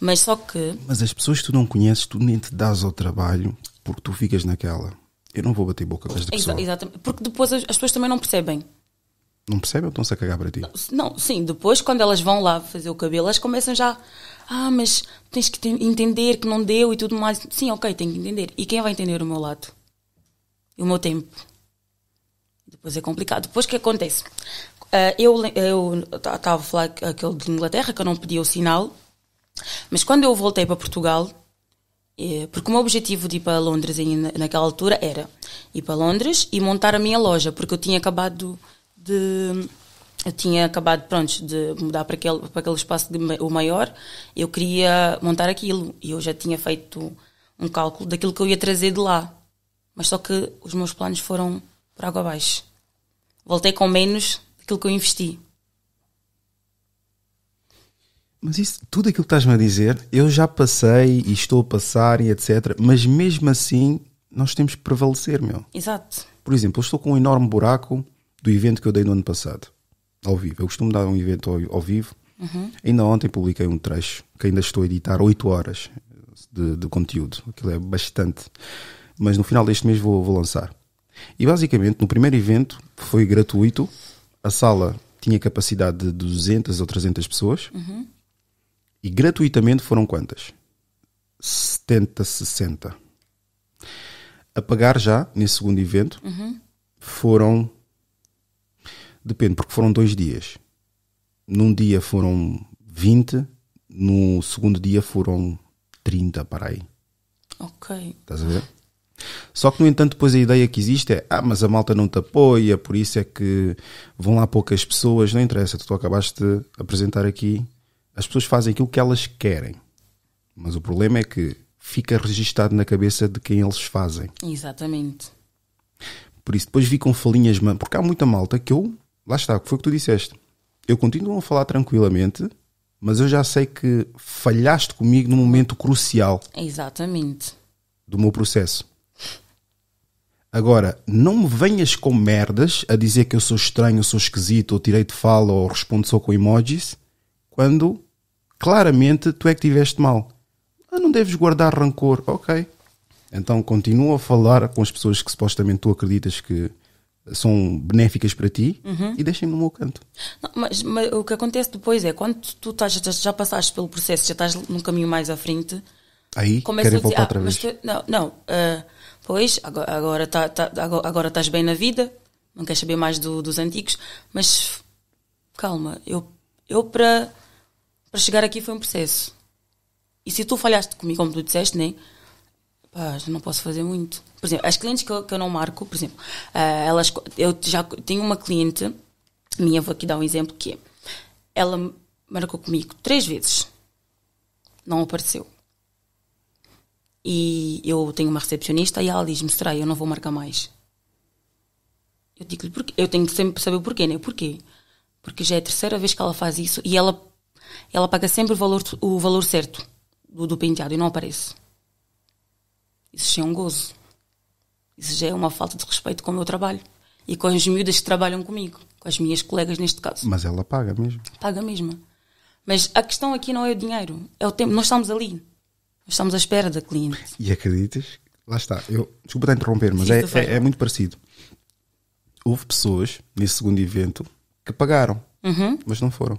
B: Mas só que.
A: Mas as pessoas que tu não conheces, tu nem te dás ao trabalho porque tu ficas naquela. Eu não vou bater boca com esta pessoa. Exa
B: exatamente. Porque depois as pessoas também não percebem.
A: Não percebem ou estão-se a cagar para ti?
B: Não, sim, depois quando elas vão lá fazer o cabelo, elas começam já. Ah, mas tens que entender que não deu e tudo mais. Sim, ok, tenho que entender. E quem vai entender o meu lado? o meu tempo? Depois é complicado. Depois o que acontece? Uh, eu estava a falar aquele de Inglaterra que eu não pedia o sinal, mas quando eu voltei para Portugal, eh, porque o meu objetivo de ir para Londres naquela altura era ir para Londres e montar a minha loja, porque eu tinha acabado de eu tinha acabado pronto de mudar para aquele para aquele espaço de, o maior eu queria montar aquilo e eu já tinha feito um cálculo daquilo que eu ia trazer de lá mas só que os meus planos foram por água abaixo voltei com menos daquilo que eu investi
A: mas isso, tudo aquilo que estás-me a dizer, eu já passei e estou a passar e etc. Mas mesmo assim, nós temos que prevalecer, meu. Exato. Por exemplo, eu estou com um enorme buraco do evento que eu dei no ano passado, ao vivo. Eu costumo dar um evento ao, ao vivo. Uhum. Ainda ontem publiquei um trecho que ainda estou a editar 8 horas de, de conteúdo, aquilo é bastante. Mas no final deste mês vou, vou lançar. E basicamente, no primeiro evento foi gratuito, a sala tinha capacidade de 200 ou 300 pessoas uhum. e gratuitamente foram quantas? 70, 60. A pagar já, nesse segundo evento, uhum. foram Depende, porque foram dois dias. Num dia foram 20, no segundo dia foram 30 para aí. Ok. Estás a ver? Só que, no entanto, depois a ideia que existe é: ah, mas a malta não te apoia, por isso é que vão lá poucas pessoas. Não interessa, tu acabaste de apresentar aqui. As pessoas fazem aquilo que elas querem, mas o problema é que fica registado na cabeça de quem eles fazem.
B: Exatamente.
A: Por isso, depois vi com falinhas porque há muita malta que eu lá está, foi o que tu disseste. Eu continuo a falar tranquilamente, mas eu já sei que falhaste comigo num momento crucial.
B: Exatamente.
A: Do meu processo. Agora, não me venhas com merdas a dizer que eu sou estranho, sou esquisito, ou tirei de fala, ou respondo só com emojis, quando claramente tu é que tiveste mal. Ah, não deves guardar rancor. Ok. Então continua a falar com as pessoas que supostamente tu acreditas que, são benéficas para ti uhum. e deixem-me no meu canto.
B: Não, mas, mas, o que acontece depois é quando tu estás, já passaste pelo processo, já estás num caminho mais à frente,
D: aí querem voltar dizer, ah, outra ah, vez.
B: Tu, não, não uh, pois agora, agora, tá, tá, agora, estás bem na vida, não queres saber mais do, dos antigos, mas calma, eu, eu para chegar aqui foi um processo. E se tu falhaste comigo, como tu disseste, nem né? pá, já não posso fazer muito. Por exemplo, as clientes que eu, que eu não marco, por exemplo, uh, elas, eu já tenho uma cliente, minha, vou aqui dar um exemplo, que é, ela marcou comigo três vezes, não apareceu. E eu tenho uma recepcionista e ela diz-me, será, eu não vou marcar mais. Eu digo-lhe Eu tenho que sempre saber o porquê, é Porquê? Porque já é a terceira vez que ela faz isso e ela, ela paga sempre o valor, o valor certo do, do penteado e não aparece. Isso já é um gozo. Isso já é uma falta de respeito com o meu trabalho e com as miúdas que trabalham comigo, com as minhas colegas neste caso.
A: Mas ela paga mesmo.
B: Paga mesmo. Mas a questão aqui não é o dinheiro, é o tempo. Nós estamos ali. Nós estamos à espera da cliente.
A: E acreditas? Lá está. Eu, desculpa estar interromper, mas Sim, é, é, é, muito parecido. Houve pessoas nesse segundo evento que pagaram, uhum. mas não foram.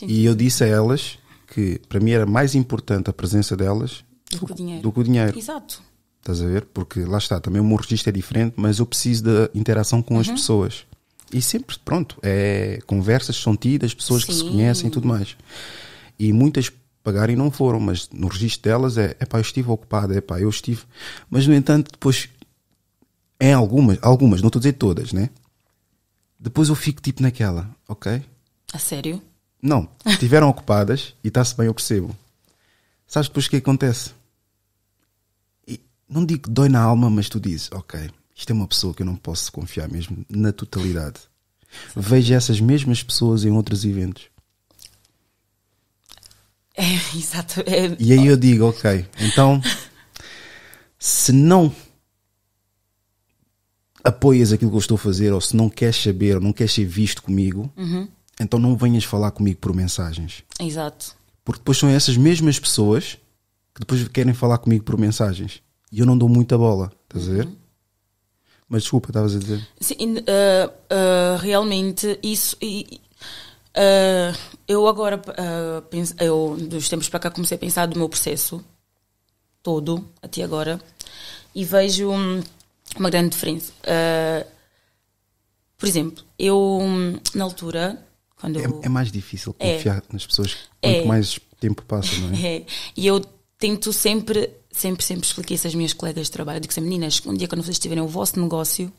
A: Não e eu disse a elas que para mim era mais importante a presença delas do, que o dinheiro. Do que o dinheiro. Exato. Estás a ver? Porque lá está, também o meu registro é diferente, mas eu preciso da interação com uhum. as pessoas. E sempre, pronto, é, conversas são tidas, pessoas Sim. que se conhecem e tudo mais. E muitas pagaram e não foram, mas no registro delas é, é pá, eu estive ocupado, é pá, eu estive. Mas no entanto, depois, em algumas, algumas, não estou a dizer todas, né? Depois eu fico tipo naquela, ok? A sério? Não, estiveram ocupadas e está-se bem, eu percebo. Sabes depois o que é acontece? não digo que dói na alma, mas tu dizes, ok, isto é uma pessoa que eu não posso confiar mesmo na totalidade. veja essas mesmas pessoas em outros eventos.
B: É, exato. É...
A: E aí eu digo, ok, então se não apoias aquilo que eu estou a fazer, ou se não queres saber, ou não queres ser visto comigo, uhum. então não venhas falar comigo por mensagens. Exato. Porque depois são essas mesmas pessoas que depois querem falar comigo por mensagens e eu não dou muita bola, estás a ver? Uhum. Mas desculpa, estavas a dizer.
B: Sim, uh, uh, realmente isso. uh, eu agora, penso, eu dos tempos para cá comecei a pensar do meu processo todo, até agora, e vejo hum, uma grande diferença. por exemplo, eu, hum, na altura, quando. É, eu, é mais difícil é. confiar é, nas pessoas quanto é, mais tempo passa, não é? É, e eu tento sempre sempre, sempre expliquei isso às minhas colegas de trabalho. Eu digo assim, meninas, um dia quando vocês tiverem o vosso negócio,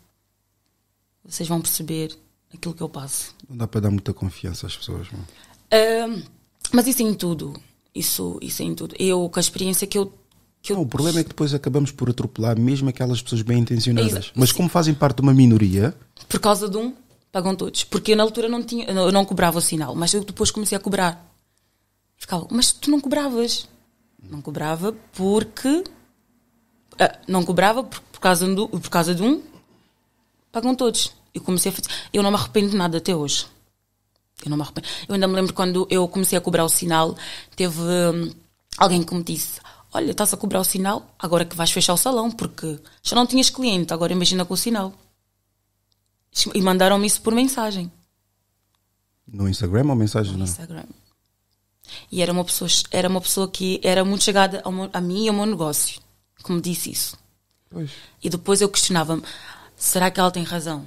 B: vocês vão perceber aquilo que eu passo.
A: Não dá para dar muita confiança às pessoas, não?
B: Uh, mas isso é em tudo.
A: Isso, isso é em tudo. Eu, com a experiência que eu que Não, o problema é que depois acabamos por atropelar mesmo aquelas pessoas bem intencionadas. Mas Sim. como fazem parte de uma minoria.
B: Por causa de um, pagam todos. Porque eu na altura não, tinha, eu não cobrava o sinal, mas eu depois comecei a cobrar. Ficava, mas tu não cobravas. Não cobrava porque. Ah, não cobrava por, por, causa do, por causa de um. Pagam todos. E comecei a fazer. Eu não me arrependo de nada até hoje. Eu não me arrependo. Eu ainda me lembro quando eu comecei a cobrar o sinal, teve hum, alguém que me disse: Olha, estás a cobrar o sinal, agora que vais fechar o salão, porque já não tinhas cliente, agora imagina com o sinal. E mandaram-me isso por mensagem.
A: No Instagram ou mensagem? No não?
B: Instagram. E era uma pessoa, era uma pessoa que era muito chegada ao, a mim e ao meu negócio, que me disse isso. Pois. E depois eu questionava-me: será que ela tem razão?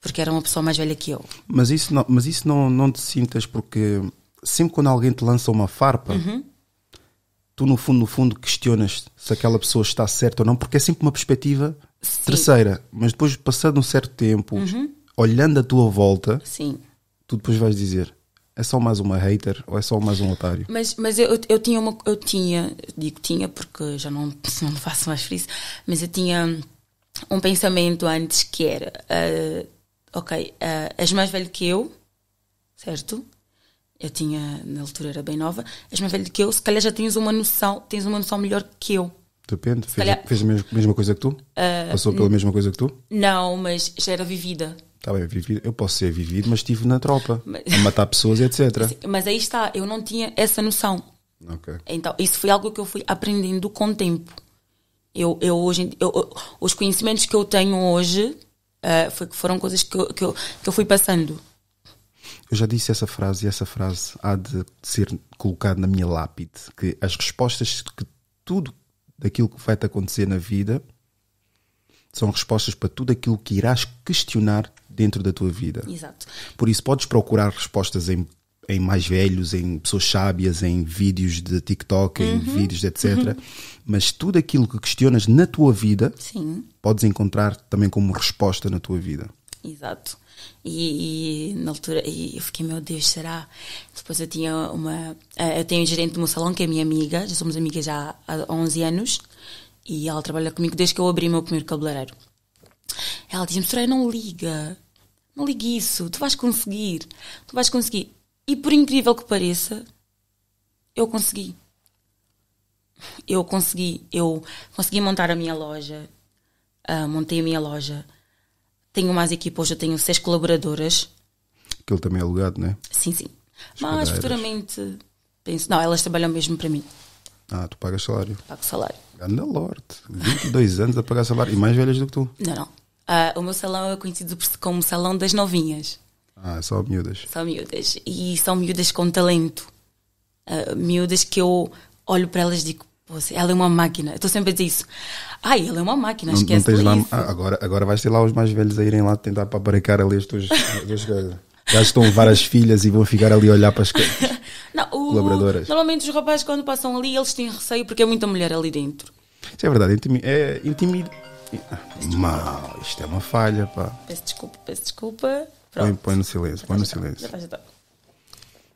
B: Porque era uma pessoa mais velha que eu.
A: Mas isso não, mas isso não, não te sintas, porque sempre quando alguém te lança uma farpa. Uhum tu no fundo, no fundo, questionas se aquela pessoa está certa ou não, porque é sempre uma perspectiva Sim. terceira. Mas depois, passado um certo tempo, uhum. olhando à tua volta, Sim. tu depois vais dizer: é só mais uma hater ou é só mais um otário?
B: Mas, mas eu, eu tinha uma. Eu tinha, digo tinha porque já não, não faço mais por isso, mas eu tinha um pensamento antes que era: uh, ok, uh, és mais velho que eu, certo? Eu tinha, na altura era bem nova, és mais velho que eu, se calhar já tens uma noção, tens uma noção melhor que eu.
A: Depende, fez, calhar, fez a mesma coisa que tu? Uh, Passou pela mesma coisa que tu?
B: Não, mas já era vivida.
A: Tá bem, vivido. Eu posso ser vivido, mas estive na tropa. A matar pessoas, etc.
B: Mas aí está, eu não tinha essa noção. Okay. Então, isso foi algo que eu fui aprendendo com o tempo. Eu, eu hoje, eu, os conhecimentos que eu tenho hoje uh, foi, foram coisas que eu, que, eu, que eu fui passando.
A: Eu já disse essa frase e essa frase há de ser colocada na minha lápide. Que as respostas que tudo daquilo que vai te acontecer na vida são respostas para tudo aquilo que irás questionar dentro da tua vida. Exato. Por isso, podes procurar respostas em, em mais velhos, em pessoas sábias, em vídeos de TikTok, uhum. em vídeos de etc. Uhum. Mas tudo aquilo que questionas na tua vida, Sim. podes encontrar também como resposta na tua vida.
B: Exato. E, e, na altura e eu fiquei, meu Deus, será? Depois eu tinha uma. Eh, eu tenho um gerente do meu salão que é minha amiga, já somos amigas já há 11 anos e ela trabalha comigo desde que eu abri o meu primeiro cabeleireiro. Ela diz-me: Soraya, não liga, não ligue isso, tu vais conseguir, tu vais conseguir. E por incrível que pareça, eu consegui. Eu consegui, eu consegui montar a minha loja, uh, montei a minha loja. Tenho mais equipas, hoje eu tenho seis colaboradoras.
A: ele também é alugado, não é? Sim, sim. As Mas cadeiras.
B: futuramente penso, não, elas trabalham mesmo para mim.
A: Ah, tu pagas salário? Pago salário. Anda Lorde, 22 anos a pagar salário e mais velhas do que tu.
B: Não, não. Uh, o meu salão é conhecido como Salão das Novinhas.
A: Ah, só miúdas.
B: Só miúdas. E são miúdas com talento. Uh, miúdas que eu olho para elas e digo, ela é uma máquina. Eu estou sempre a dizer isso. Ai, ela é uma máquina, não, esquece não lá,
A: ah, agora, agora vais ter lá os mais velhos a irem lá tentar para paparicar ali as tuas, as Já estão a levar as filhas e vão ficar ali a olhar para as
B: não, o, colaboradoras. Normalmente os rapazes quando passam ali, eles têm receio porque é muita mulher ali dentro.
A: Isso é verdade, é, é intimidante Mal, isto é uma falha, pá.
B: Peço desculpa, peço desculpa.
A: Põe, põe, no silêncio, põe no silêncio. Já está, já está.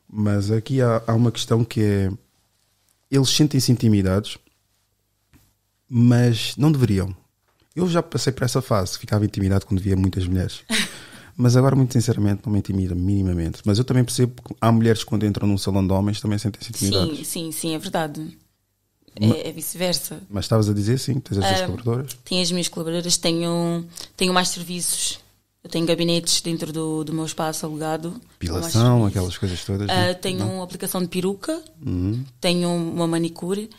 A: Mas aqui há, há uma questão que é. Eles sentem-se intimidados, mas não deveriam. Eu já passei por essa fase, ficava intimidado quando via muitas mulheres. Mas agora, muito sinceramente, não me intimida minimamente. Mas eu também percebo que há mulheres que, quando entram num salão de homens, também sentem-se intimidados.
B: Sim, sim, sim, é verdade. É, é, vice-versa. Mas estavas a dizer sim, tens as tuas ah, colaboradoras? Tenho as minhas colaboradoras, tenho, tenho mais serviços. Eu tenho gabinetes dentro do, do meu espaço alugado.
A: Pilação, aquelas coisas todas. Ah, é? tenho Não?
B: uma aplicação de peruca, uhum. tenho uma manicure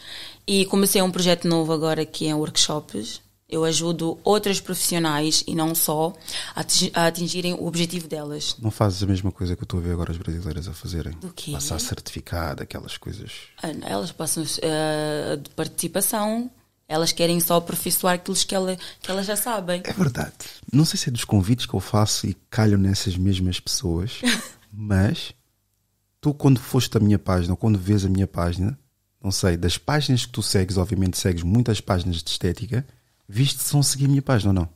B: e comecei um projeto novo agora que é workshops eu ajudo outras profissionais e não só a atingirem o objetivo delas.
A: Não fazes a mesma coisa que eu estou a ver agora as brasileiras a fazerem? Do quê? Passar certificado, aquelas coisas.
B: Ah, elas passam uh, de participação, elas querem só aperfeiçoar aquilo que, ela, que elas já sabem. É verdade.
A: Não sei se é dos convites que eu faço e calho nessas mesmas pessoas, mas tu, quando foste à minha página, quando vês a minha página, não sei, das páginas que tu segues, obviamente segues muitas páginas de estética viste se vão seguir a minha página ou não.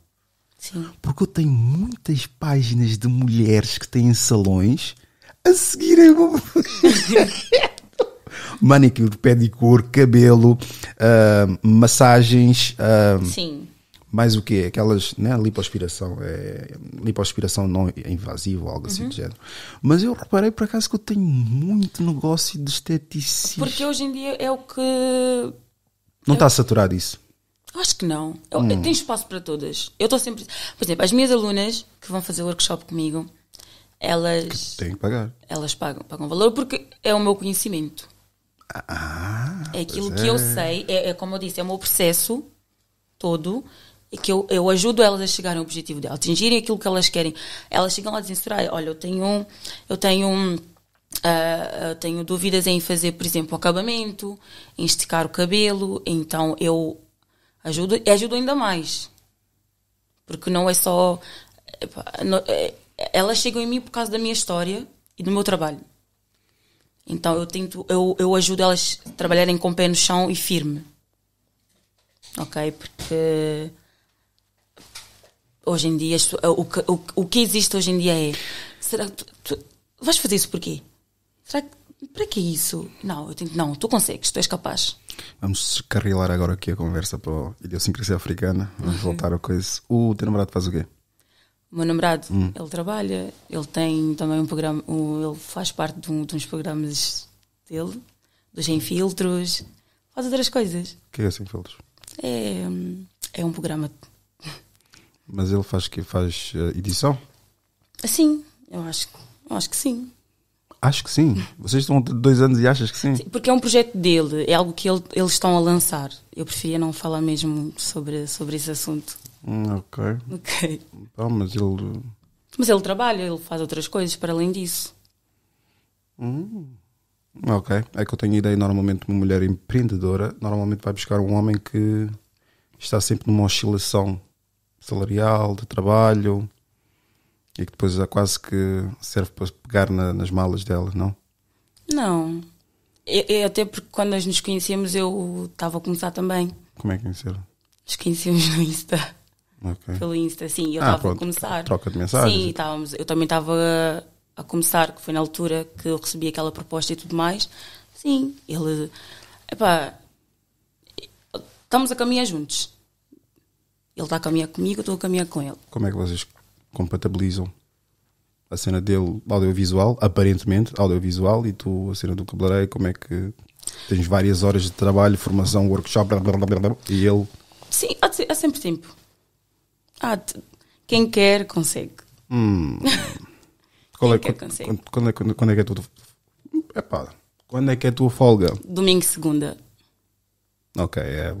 A: Sim. Porque eu tenho muitas páginas de mulheres que têm salões a seguir o meu... manicure, pedicure, cabelo, uh, massagens. Uh, Sim. Mais o quê? Aquelas, né? Lipoaspiração. É, lipoaspiração não invasiva, algo assim do género. Mas eu reparei por acaso que eu tenho muito negócio de esteticismo.
B: Porque hoje em dia é o que.
A: Não está eu... saturado isso?
B: Acho que não. Eu, hum. eu tenho espaço para todas. Eu estou sempre. Por exemplo, as minhas alunas que vão fazer o workshop comigo, elas. Que têm que pagar. Elas pagam, pagam valor porque é o meu conhecimento.
A: Ah,
B: é aquilo é. que eu é. sei, é, é, como eu disse, é o meu processo todo e que eu, eu ajudo elas a chegarem ao objetivo delas, atingirem aquilo que elas querem. Elas chegam lá e dizem, Soraya, olha, eu tenho, eu tenho, uh, ah, eu ah, tenho dúvidas em fazer, por exemplo, o acabamento, em esticar o cabelo, então eu Ajuda e ajuda ainda mais. Porque não é só. Epa, não, é, elas chegam em mim por causa da minha história e do meu trabalho. Então eu tento, eu, eu ajudo elas a trabalharem com o pé no chão e firme. Ok? Porque hoje em dia o que, o, o que existe hoje em dia é será que tu, tu vais fazer isso porquê? Será que para que isso? Não, eu tenho, não, tu consegues, tu és
A: capaz. Vamos descarrilar agora aqui a conversa para a idiosincrasia africana. Vamos uhum. voltar a coisa. O teu namorado faz o quê?
B: O meu namorado, hum. ele trabalha, ele tem também um programa, um, ele faz parte de, um, de uns programas dele, dos Sem faz outras coisas. O
A: que é Sem Filtros?
B: É, é um programa.
A: Mas ele faz que Faz eh, edição?
B: Sim, eu acho, eu acho que sim.
A: Acho que sim. Vocês estão dois anos e achas que sim? sim?
B: Porque é um projeto dele, é algo que ele, eles estão a lançar. Eu preferia não falar mesmo sobre, sobre esse assunto.
A: Hum, ok. Ok. Ah, mas ele.
B: Mas ele trabalha, ele faz outras coisas para além
C: disso. Hum.
A: Ok. É que eu tenho ideia, normalmente, uma mulher empreendedora normalmente vai buscar um homem que está sempre numa oscilação salarial, de trabalho e que depois quase que serve para pegar na, nas malas dela, não?
B: Não. Eu, eu, até porque quando nós nos conhecemos eu estava a começar também. Como é que conheceram? Nos conhecemos no Insta. Okay. Pelo Insta, sim, eu ah, estava ah, a começar. Troca de mensagens. Sim, estávamos, eu também estava a começar, que foi na altura que eu recebi aquela proposta e tudo mais. Sim, ele. Epá, estamos a caminhar juntos. Ele está a caminhar comigo, eu estou a caminhar com ele.
A: Como é que vocês compatibilizam a cena dele audiovisual, aparentemente audiovisual, e tu a cena do cabeleireiro, como é que tens várias horas de trabalho, formação, workshop, blá, blá, blá, blá e ele.
B: Sim, há, há sempre tempo. Há quem quer consegue.
A: Hum. qual é, quer, quando, consegue. Quando, é, quando, quando é que é tudo? Epá, quando é que é a tua folga?
B: Domingo segunda.
A: Ok, é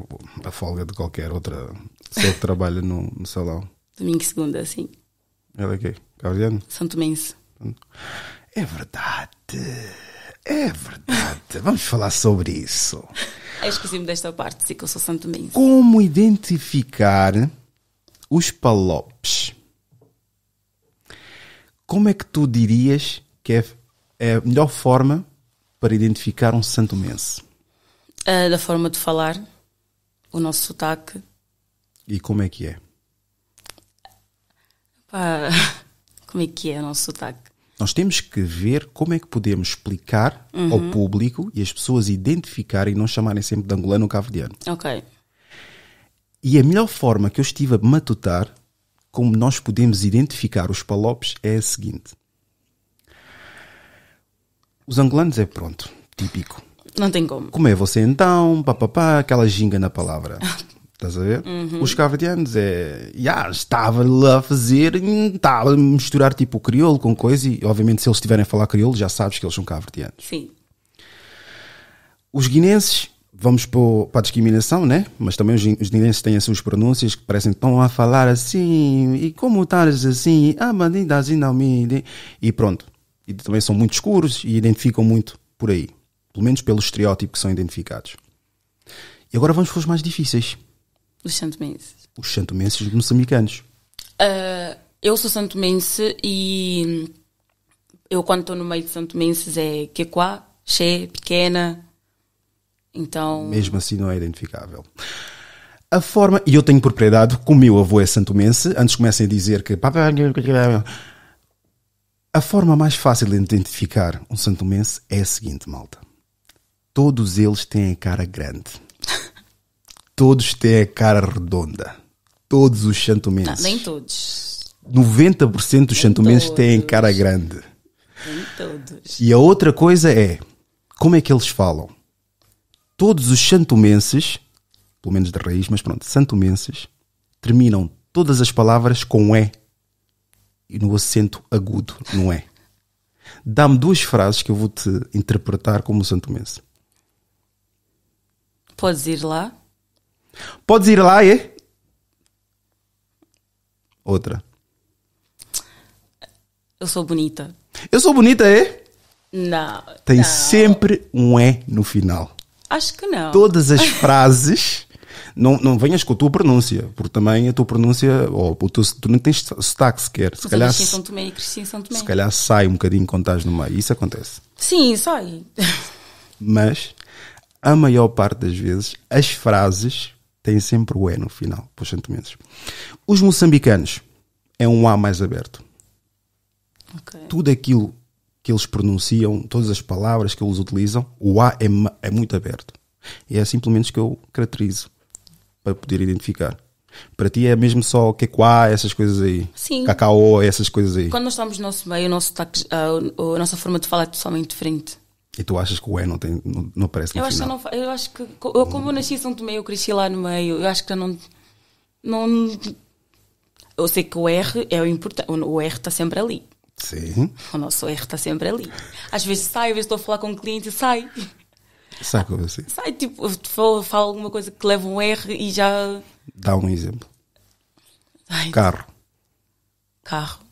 A: a folga de qualquer outra pessoa que trabalha no, no salão.
B: Domingo segunda, sim.
A: Ela é quê? Caudiano?
B: Santo Tomense. É verdade. É verdade.
A: Vamos falar sobre isso.
B: Eu esqueci-me desta parte, sim, que eu sou Santo Mense.
A: Como identificar os palopes? Como é que tu dirias que é, é a melhor forma para identificar um santo mense?
B: Uh, ah, da forma de falar, o nosso sotaque.
A: E como é que é?
B: Pá, como é que é o nosso sotaque?
A: Nós temos que ver como é que podemos explicar uhum. ao público e as pessoas identificarem e não chamarem sempre de angolano ou cabo-verdiano. Ok. E a melhor forma que eu estive a matutar como nós podemos identificar os palopes é a seguinte. Os angolanos é pronto, típico.
B: Não tem como. Como
A: é você então? Papapá, aquela ginga na palavra. Estás a ver? Uhum. Os cavadianos é. Yeah, estava lá a fazer, estava a misturar tipo o crioulo com coisa e, obviamente, se eles estiverem a falar crioulo, já sabes que eles são cavadianos. Sim. Os guinenses, vamos para a discriminação, né? Mas também os, os guinenses têm as suas pronúncias que parecem estão a falar assim, e como estás assim, ah, bandida, assim, não me. E pronto. E também são muito escuros e identificam muito por aí. Pelo menos pelo estereótipo que são identificados. E agora vamos para os mais difíceis
B: os santomenses.
A: Os santomenses moçambicanos.
B: Uh, eu sou santomense e eu quando estou no meio de santomenses é quequá, che, pequena. Então...
A: Mesmo assim não é identificável. A forma, e eu tenho propriedade, como meu avô é santomense, antes comecem a dizer que a forma mais fácil de identificar um santomense é a seguinte, malta. Todos eles têm a cara grande. todos têm a cara redonda. Todos os santomenses. Tá, nem
B: todos.
A: 90% dos santomenses têm cara grande.
B: Nem todos.
A: E a outra coisa é, como é que eles falam? Todos os santomenses, pelo menos de raiz, mas pronto, santomenses, terminam todas as palavras com E. E no acento agudo, não é? Dá-me duas frases que eu vou te interpretar como santomense.
B: Podes ir lá? Podes ir lá e. É? Outra. Eu sou bonita. Eu sou
A: bonita, é?
B: Não. Tem não.
A: sempre um é no final.
B: Acho que não. Todas as frases.
A: Não, não venhas com a tua pronúncia, porque também a tua pronúncia, ou teu, tu não tens sotaque sequer. Se Mas calhar, São
B: Tomé e em São Tomé. Se
A: calhar sai um bocadinho quando estás no meio. Isso acontece.
B: Sim, sai.
A: Mas, a maior parte das vezes, as frases tem sempre o E no final, para os santomenses. Os moçambicanos é um A mais aberto. Okay. Tudo aquilo que eles pronunciam, todas as palavras que eles utilizam, o A é, é muito aberto. E é simplesmente que eu caracterizo para poder identificar. Para ti é mesmo só quequá, é essas coisas aí. Sim. Cacau, essas coisas aí.
B: Quando nós estamos no nosso meio, o nosso taque, a, ah, a, nossa forma de falar é totalmente diferente.
A: E tu achas que o E não, tem, não, não eu Acho que
B: não, eu acho que, eu, como eu nasci em São Tomé, eu cresci lá no meio, eu acho que eu não. não eu sei que o R é o importante, o R está sempre ali. Sim. O nosso R está sempre ali. Às vezes sai, às vezes estou a falar com um cliente e sai. Sai com você Sai, tipo, falo, falo alguma coisa que leva um R e já.
A: Dá um exemplo. Ai. Carro. Carro.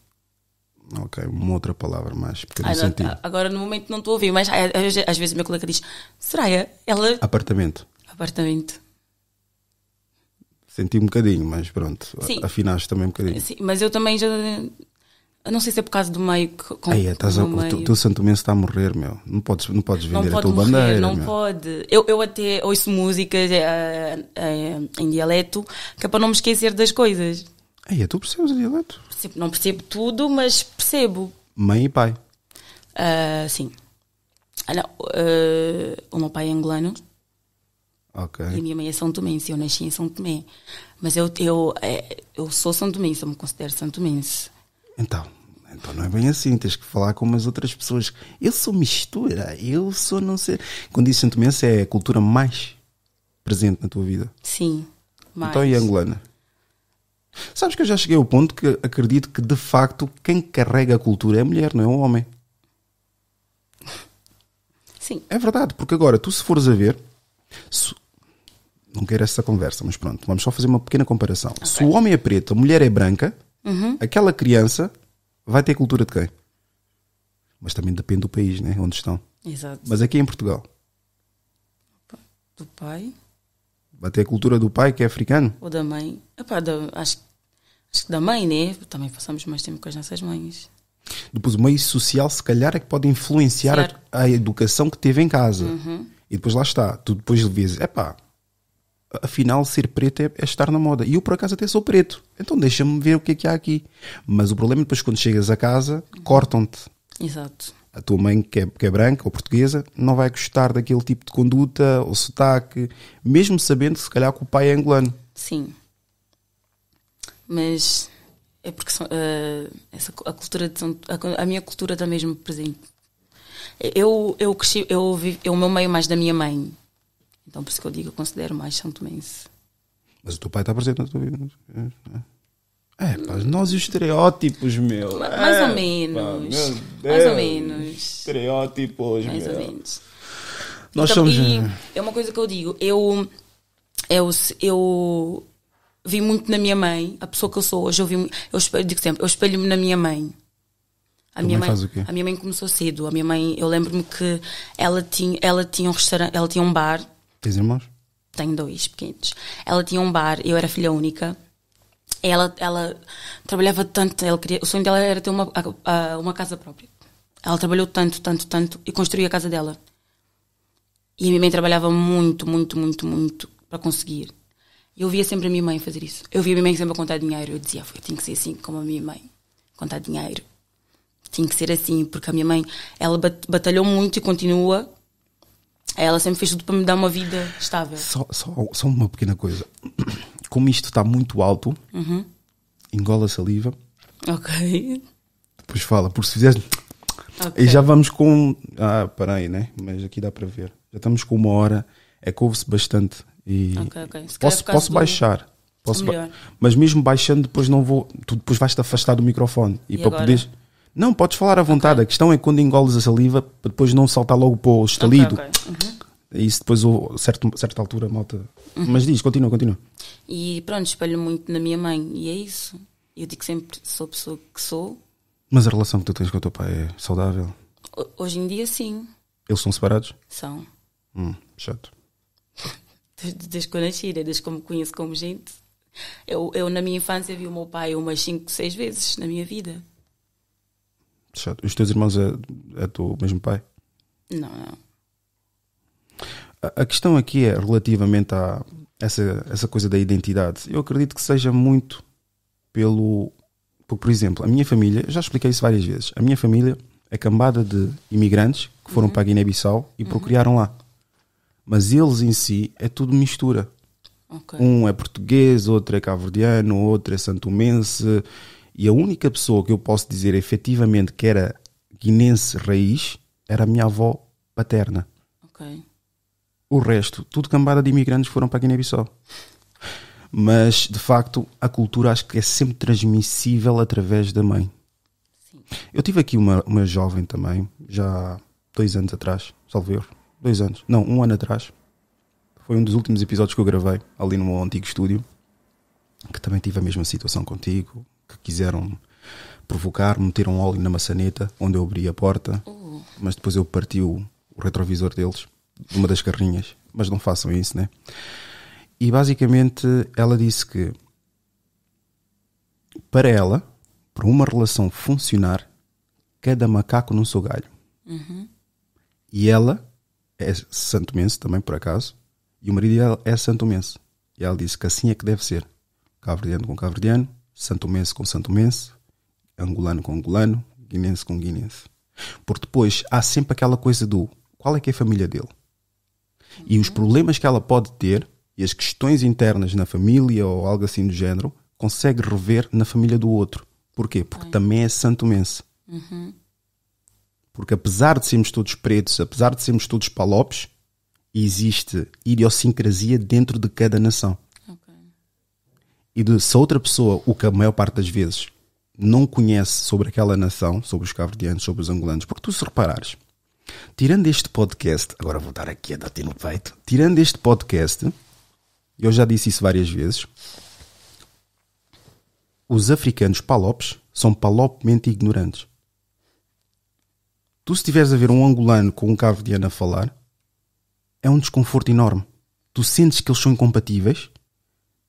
A: Ok, uma outra palavra mais pequeno não, tá,
B: Agora no momento não estou a ouvir, mas às vezes a minha colega diz: Soraya, ela.
A: Apartamento.
B: Apartamento.
A: Senti um bocadinho, mas pronto, Sim. afinaste também um bocadinho. Sim,
B: mas eu também já. Eu não sei se é por causa do meio que. Com, Aí, é, estás a, meio. O teu, santo
A: santomense está a morrer, meu. Não podes, não podes vender não a tua morrer, bandeira. Não meu.
B: pode. Eu, eu até ouço músicas eh, eh, em dialeto que é para não me esquecer das coisas.
A: Aí, é tu percebes o dialeto?
B: Percebo, não percebo tudo, mas percebo. Mãe e pai? Uh, sim. Ah, não, uh, o meu pai é angolano. Ok. E a minha mãe é São Tomense. Eu nasci em São Tomé. Mas eu, eu, é, eu sou São Tomense, eu me considero São Tomense. Então,
A: então não é bem assim, tens que falar com as outras pessoas. Eu sou mistura, eu sou não sei. Quando dizes sentimento, é a cultura mais presente na tua vida.
B: Sim. Mais. Então e angolana?
A: Sabes que eu já cheguei ao ponto que acredito que de facto quem carrega a cultura é a mulher, não é o homem. Sim. É verdade, porque agora tu se fores a ver, se... não quero essa conversa, mas pronto, vamos só fazer uma pequena comparação. Okay. Se o homem é preto, a mulher é branca, uhum. aquela criança vai ter cultura de quem? Mas também depende do país, né? Onde estão. Exato. Mas aqui em Portugal.
C: Do
B: pai.
A: Vai ter a cultura do pai que é africano?
B: Ou da mãe. Epá, acho que Acho que da mãe, né? Também passamos mais tempo com as nossas mães.
A: Depois o meio social, se calhar, é que pode influenciar a, a, educação que teve em casa. Uhum. E depois lá está. Tu depois vês, epá, afinal ser preto é, é, estar na moda. E eu por acaso até sou preto. Então deixa-me ver o que é que há aqui. Mas o problema é depois quando chegas a casa, cortam-te. Exato. A tua mãe, que é, que é branca ou portuguesa, não vai gostar daquele tipo de conduta ou sotaque, mesmo sabendo, se calhar, que o pai é angolano.
B: Sim mas é porque uh, essa, a cultura de a, a, minha cultura está mesmo presente. Eu, eu cresci, eu vivo, eu, o meu meio mais da minha mãe. Então por isso que eu digo, eu considero mais São Tomense.
A: Mas o teu pai está presente na tua vida? É, pá, nós e os estereótipos, meu. mais é, ou menos.
B: Pá, Deus, mais ou menos. Estereótipos, mais meu. ou menos. Nós então, somos. Eh, é uma coisa que eu digo, eu. Eu, eu vi muito na minha mãe, a pessoa que eu sou hoje, eu, vi, eu, espelho, digo sempre, eu espelho-me na minha mãe. A minha mãe, a minha mãe começou cedo. A minha mãe, eu lembro-me que ela tinha, ela tinha um restaurante, ela tinha um bar. Tens irmãos? Tenho dois pequenos. Ela tinha um bar, eu era filha única. Ela, ela trabalhava tanto, ela queria, o sonho dela era ter uma, uma casa própria. Ela trabalhou tanto, tanto, tanto e construiu a casa dela. E a minha mãe trabalhava muito, muito, muito, muito para conseguir. Eu via sempre a minha mãe fazer isso. Eu via a minha mãe sempre a contar dinheiro. Eu dizia, eu ah, tenho que ser assim como a minha mãe, contar dinheiro. Tinha que ser assim, porque a minha mãe, ela batalhou muito e continua. Ela sempre fez tudo para me dar uma vida estável. Só,
A: só, só uma pequena coisa. Como isto está muito alto, uhum. engola a saliva.
C: Ok.
A: Depois fala, Por se fizeres. Okay. E já vamos com. Ah, parei, né? Mas aqui dá para ver. Já estamos com uma hora. É que ouve-se bastante e okay, okay. Posso, posso baixar. Do... Posso ba... Mas mesmo baixando, depois não vou. Tu depois vais te afastar do microfone. E, e para poderes. Não, podes falar à vontade. Okay. A questão é quando engoles a saliva, para depois não saltar logo para o estalido. Okay, okay. Uhum. Isso depois, a certa, certa altura, malta. Uhum. Mas diz, continua, continua.
B: E pronto, espelho muito na minha mãe. E é isso. Eu digo sempre, sou a pessoa que sou.
A: Mas a relação que tu tens com o teu pai é saudável?
B: Hoje em dia, sim. Eles são separados?
A: São. Hum, chato
B: desde que eu nasci, né? desde que eu me conheço como gente. Eu, eu na minha infância vi o meu pai umas 5, 6 vezes na minha vida.
A: Chato. Os teus irmãos é, é do mesmo pai? Não, não. A, a questão aqui é relativamente a essa, essa coisa da identidade. Eu acredito que seja muito pelo. Porque, por exemplo, a minha família, já expliquei isso várias vezes, a minha família é cambada de imigrantes que foram uhum. para Guiné-Bissau e uhum. procriaram lá mas eles em si é tudo mistura. Okay. Um é português, outro é cabo-verdiano, outro é santumense. E a única pessoa que eu posso dizer efetivamente que era guinense raiz era a minha avó paterna. Okay. O resto, tudo cambada de imigrantes foram para Guiné-Bissau. Mas, de facto, a cultura acho que é sempre transmissível através da mãe. Sim. Eu tive aqui uma, uma jovem também, já dois anos atrás, salve erro dois anos, não, um ano atrás. Foi um dos últimos episódios que eu gravei ali no meu antigo estúdio, que também tive a mesma situação contigo, que quiseram provocar, meteram óleo na maçaneta, onde eu abri a porta, uh. mas depois eu parti o, o retrovisor deles, de uma das carrinhas. Mas não façam isso, né? E basicamente ela disse que para ela, para uma relação funcionar, cada macaco num seu galho. Uhum. E ela é santomense também, por acaso, e o marido dela é santomense. E ela disse que assim é que deve ser. Caverdiano com Santo santomense com santomense, angolano com angolano, guinense com guinense. Porque depois há sempre aquela coisa do qual é que é a família dele. Uhum. E os problemas que ela pode ter e as questões internas na família ou algo assim do género consegue rever na família do outro. Porquê? Porque também é santomense. Uhum. Porque apesar de sermos todos pretos, apesar de sermos todos palopes, existe idiosincrasia dentro de cada nação. Okay. E de, se outra pessoa, o que a maior parte das vezes não conhece sobre aquela nação, sobre os cabo sobre os angolanos, porque tu se reparares, tirando este podcast, agora vou dar aqui a dar no peito, tirando este podcast, eu já disse isso várias vezes, os africanos palopes são palopemente ignorantes tu se estiveres a ver um angolano com um cabo de a falar, é um desconforto enorme. Tu sentes que eles são incompatíveis,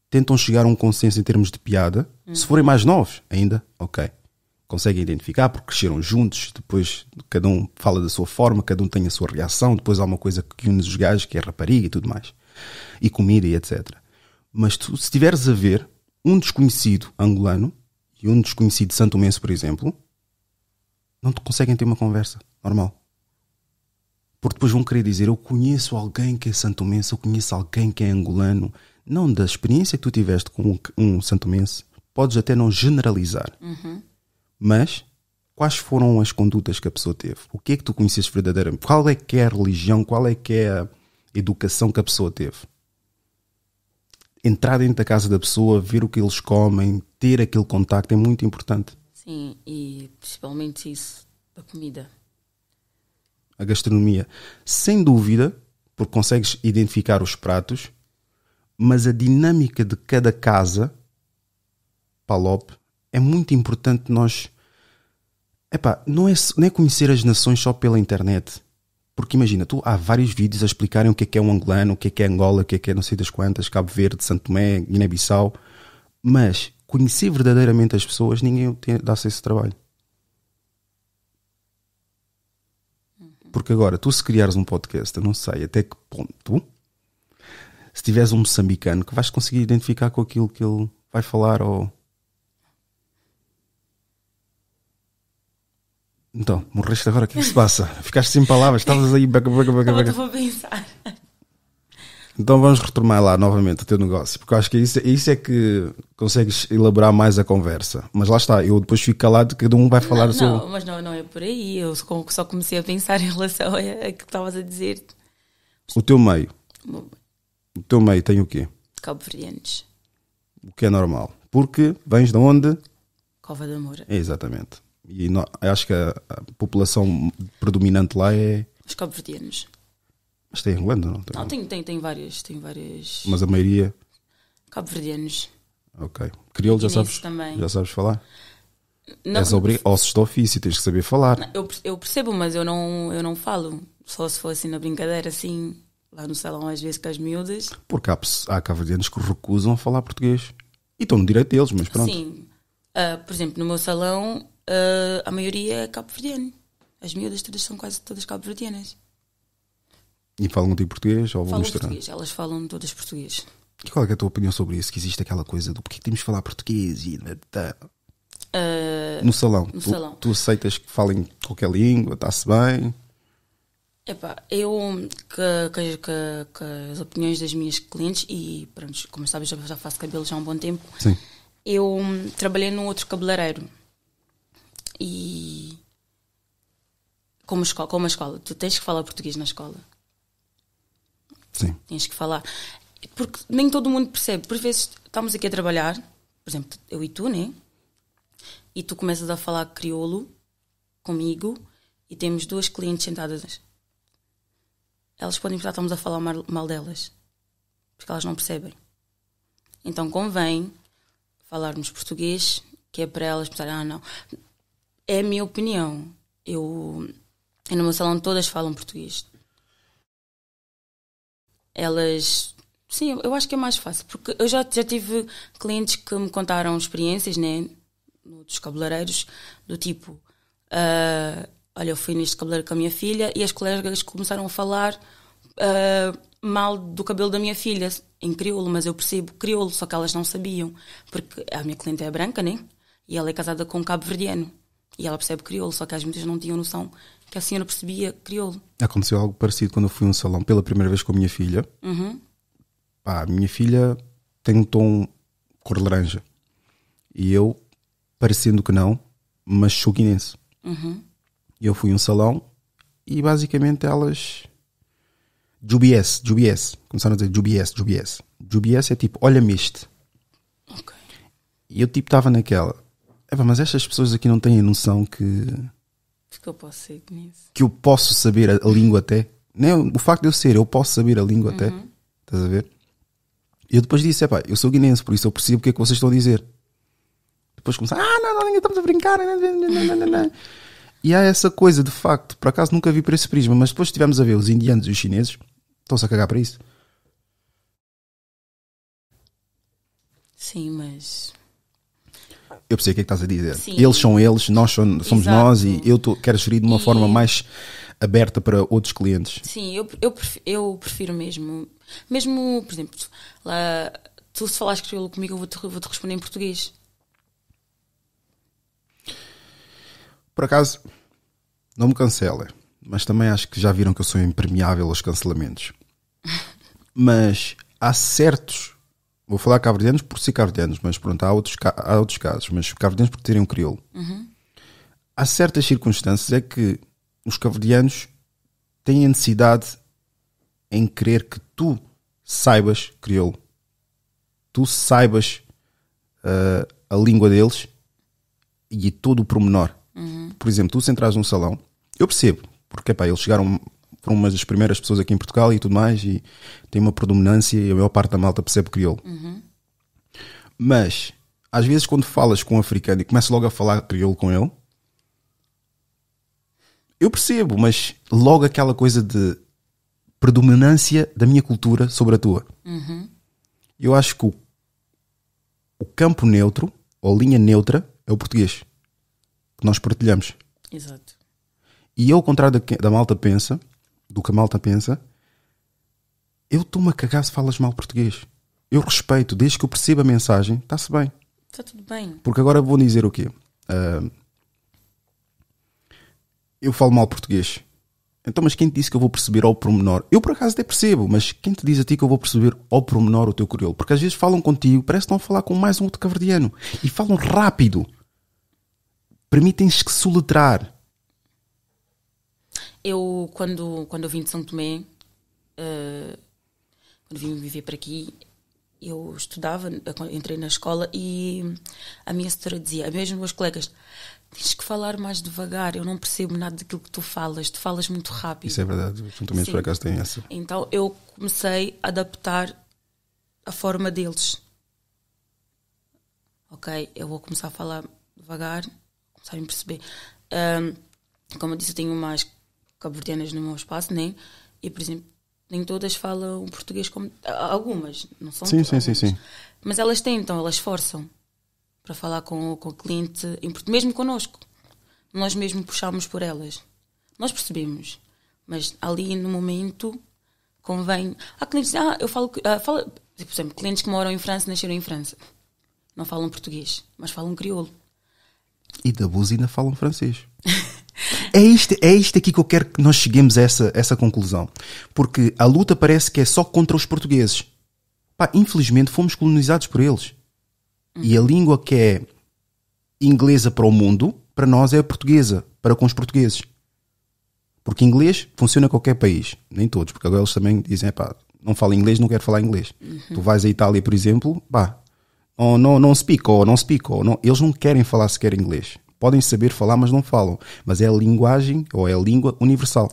A: tentam chegar a um consenso em termos de piada. Uhum. Se forem mais novos ainda, ok. Conseguem identificar porque cresceram juntos, depois cada um fala da sua forma, cada um tem a sua reação, depois há uma coisa que une os gajos, que é rapariga e tudo mais. E comida e etc. Mas tu, se estiveres a ver um desconhecido angolano e um desconhecido santo santomense, por exemplo, não te conseguem ter uma conversa normal. Porque depois vão querer dizer: Eu conheço alguém que é santomense, eu conheço alguém que é angolano. Não, da experiência que tu tiveste com um, um santomense, podes até não generalizar. Uhum. Mas quais foram as condutas que a pessoa teve? O que é que tu conheces verdadeiramente? Qual é que é a religião? Qual é que é a educação que a pessoa teve? Entrar dentro da casa da pessoa, ver o que eles comem, ter aquele contacto é muito importante.
B: Sim, e principalmente isso, a comida
A: a gastronomia, sem dúvida, porque consegues identificar os pratos, mas a dinâmica de cada casa, Palop, é muito importante nós. Epá, não é, não é conhecer as nações só pela internet. Porque imagina, tu há vários vídeos a explicarem o que é que é um angolano, o que é que é Angola, o que é que é não sei das quantas, Cabo Verde, Santo Tomé, Guiné-Bissau. Mas conhecer verdadeiramente as pessoas, ninguém dá-se esse trabalho. Porque agora, tu se criares um podcast, eu não sei até que ponto, se tiveres um moçambicano que vais conseguir identificar com aquilo que ele vai falar ou. Então, morreste agora, o que é que se passa? Ficaste sem palavras, estavas aí. Estava a pensar. Então vamos retomar lá novamente o teu negócio, porque eu acho que isso, isso é que consegues elaborar mais a conversa. Mas lá está, eu depois fico calado, cada um vai falar não, o seu. Não,
B: mas não, não é por aí. Eu só comecei a pensar em relação a, a que estavas a dizer.
A: O teu meio. o teu meio tem o quê?
B: Cabo-verdianos.
A: O que é normal. Porque vens de onde? Cova da Moura. É, exatamente. E não, acho que a, a população predominante lá é.
B: Os cabo-verdianos.
A: Mas tem angolano ou não? Tem, não, tem,
B: tem, tem, várias, tem várias. Mas a maioria? Cabo-verdianos. Ok. Crioulo, já sabes, também. já
A: sabes falar? Não, És obrig... Ou se ofício, tens que saber falar. Não,
B: eu, eu percebo, mas eu não, eu não falo. Só se for assim na brincadeira, assim, lá no salão, às vezes com as miúdas.
A: Porque há, há cabo-verdianos que recusam falar português. E estão no direito deles, mas pronto.
B: Sim. Uh, por exemplo, no meu salão, uh, a maioria é cabo-verdiano. As miúdas todas são quase todas cabo-verdianas.
A: E falam contigo português ou falam misturando? português,
B: elas falam todas português.
A: E qual é, é, a tua opinião sobre isso? Que existe aquela coisa do porquê temos de falar português e... Uh,
B: no salão. No tu, salão. Tu
A: aceitas que falem qualquer língua, está-se bem?
B: Epá, eu que, as opiniões das minhas clientes e pronto, como sabes já faço cabelo já há um bom tempo. Sim. Eu hum, trabalhei num outro cabeleireiro e como, escola, como a escola, tu tens que falar português na escola. Sim. Tens que falar. Porque nem todo mundo percebe. Por vezes estamos aqui a trabalhar, por exemplo, eu e tu, né? E tu começas a falar crioulo comigo e temos duas clientes sentadas. Elas podem pensar que estamos a falar mal delas. Porque elas não percebem. Então convém falarmos português, que é para elas pensarem, ah, não. É a minha opinião. Eu, eu no meu salão todas falam português elas. Sim, eu acho que é mais fácil, porque eu já, já tive clientes que me contaram experiências, né? Dos cabeleireiros, do tipo: uh, Olha, eu fui neste cabeleiro com a minha filha e as colegas começaram a falar uh, mal do cabelo da minha filha, em crioulo, mas eu percebo crioulo, só que elas não sabiam, porque a minha cliente é branca, né? E ela é casada com um cabo-verdiano. E ela percebe crioulo, só que as muitas não tinham noção que a senhora percebia crioulo.
A: Aconteceu algo parecido quando eu fui a um salão pela primeira vez com a minha filha. Uhum. Pá, a minha filha tem um tom cor laranja. E eu, parecendo que não, mas sou guinense. Uhum. Eu fui a um salão e basicamente elas. Jubies, Jubies. Começaram a dizer Jubies, Jubies. Jubies é tipo, olha-me este. E eu tipo estava naquela. Mas estas pessoas aqui não têm a noção que
B: que eu posso ser nisso?
A: Que eu posso saber a, língua até. nem O facto de eu ser, eu posso saber a língua uhum. até. Estás a ver? E eu depois disse, é pá, eu sou guinense, por isso eu percebo o que é que vocês estão a dizer. Depois começaram, ah, não, não, ainda estamos a brincar. e há essa coisa, de facto, por acaso nunca vi por esse prisma, mas depois estivemos a ver os indianos e os chineses, estão-se a cagar para isso.
B: Sim, mas
A: eu percebo o que é que estás a dizer. Sim. Eles são eles, nós somos nós e eu tô, quero gerir de uma e... forma mais aberta para outros clientes.
B: Sim, eu, eu, prefiro, eu prefiro mesmo. Mesmo, por exemplo, lá, tu se falares comigo, eu vou-te vou -te responder em português.
A: Por acaso, não me cancela, mas também acho que já viram que eu sou impermeável aos cancelamentos. mas há certos Vou falar cabo por ser cabo mas pronto, há outros, há outros casos, mas cabo por terem um crioulo. Uhum. Há certas circunstâncias é que os cabo têm a necessidade em querer que tu saibas crioulo. Tu saibas uh, a língua deles e todo o promenor. Uhum. Por exemplo, tu se entras num salão, eu percebo, porque epá, eles chegaram foram umas das primeiras pessoas aqui em Portugal e tudo mais, e tem uma predominância e a maior parte da malta percebe crioulo. Uhum. Mas, às vezes, quando falas com um africano e começas logo a falar crioulo com ele, eu percebo, mas logo aquela coisa de predominância da minha cultura sobre a tua. Uhum. Eu acho que o, o campo neutro, ou linha neutra, é o português, que nós partilhamos. Exato. E eu, ao contrário da, da malta pensa, do que a malta pensa, eu estou-me a cagar se falas mal português. Eu respeito, desde que eu perceba a mensagem, está-se bem.
B: Está tudo bem.
A: Porque agora vou dizer o quê? Uh, eu falo mal português. Então, mas quem te disse que eu vou perceber ao pormenor? Eu, por acaso, até percebo, mas quem te diz a ti que eu vou perceber ao pormenor o teu crioulo? Porque às vezes falam contigo, parece que estão a falar com mais um outro caverdiano. E falam rápido. Permitem-se que soletrar.
B: Eu, quando, quando eu vim de São Tomé, uh, quando vim viver para aqui, eu estudava, eh, entrei na escola e a minha setora dizia, mesmo os meus colegas, tens que falar mais devagar, eu não percebo nada daquilo que tu falas, tu falas muito rápido. Isso é verdade, os santomenses por acaso tem essa. Então eu comecei a adaptar a forma deles. Ok, eu vou começar a falar devagar, começar a perceber. Um, como eu disse, eu tenho mais cabo-verdianas no meu espaço, nem. E, por exemplo, nem todas falam português como. Algumas, não são sim, todas. Sim, sim, sim. Mas elas tentam, elas forçam para falar com, com o cliente, mesmo connosco. Nós mesmo puxámos por elas. Nós percebemos. Mas ali no momento convém. Há clientes ah, eu falo. Ah, falo por exemplo, clientes que moram em França nasceram em França. Não falam português, mas falam crioulo.
A: E da buzina falam francês. É isto, é isto aqui que eu quero que nós cheguemos a essa, essa conclusão. Porque a luta parece que é só contra os portugueses. Pá, infelizmente fomos colonizados por eles. Hum. E a língua que é inglesa para o mundo, para nós é a portuguesa, para com os portugueses. Porque inglês funciona em qualquer país, nem todos, porque agora eles também dizem, pá, não falo inglês, não quero falar inglês. Uhum. Tu vais à Itália, por exemplo, pá, oh, não, não, não speak, ou oh, não speak, ou oh, não, eles não querem falar sequer inglês podem saber falar, mas não falam. Mas é a linguagem ou é a língua universal.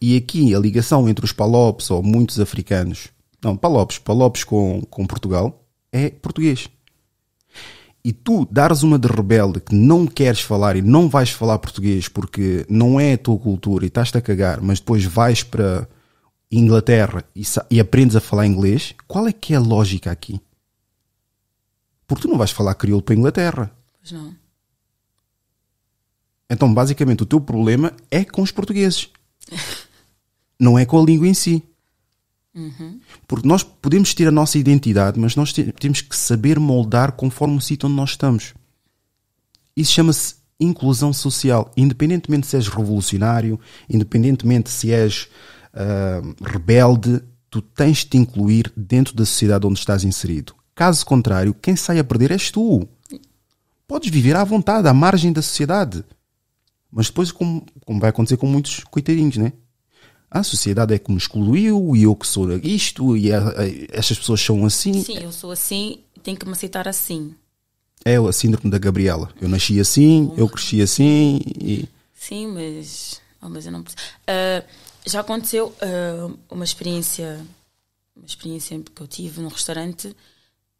A: E aqui a ligação entre os palopes ou muitos africanos, não, palopes, palopes com, com Portugal, é português. E tu dares uma de rebelde que não queres falar e não vais falar português porque não é a tua cultura e estás-te a cagar, mas depois vais para Inglaterra e, e aprendes a falar inglês, qual é que é a lógica aqui? Porque tu não vais falar crioulo para a Inglaterra. Pois não. Então, basicamente, o teu problema é com os portugueses, não é com a língua em si. Uhum. Porque nós podemos ter a nossa identidade, mas nós temos que saber moldar conforme o sítio onde nós estamos. Isso chama-se inclusão social. Independentemente se és revolucionário, independentemente se és uh, rebelde, tu tens de te incluir dentro da sociedade onde estás inserido. Caso contrário, quem sai a perder és tu. Podes viver à vontade, à margem da sociedade. Mas depois, como, como vai acontecer com muitos coitadinhos, né? a sociedade é que me excluiu e eu que sou isto e a, a, estas pessoas são assim.
B: Sim, eu sou assim e tenho que me aceitar assim.
A: É a síndrome da Gabriela. Eu nasci assim, eu cresci assim e.
B: Sim, mas. Oh, mas eu não uh, Já aconteceu uh, uma experiência. Uma experiência que eu tive num restaurante.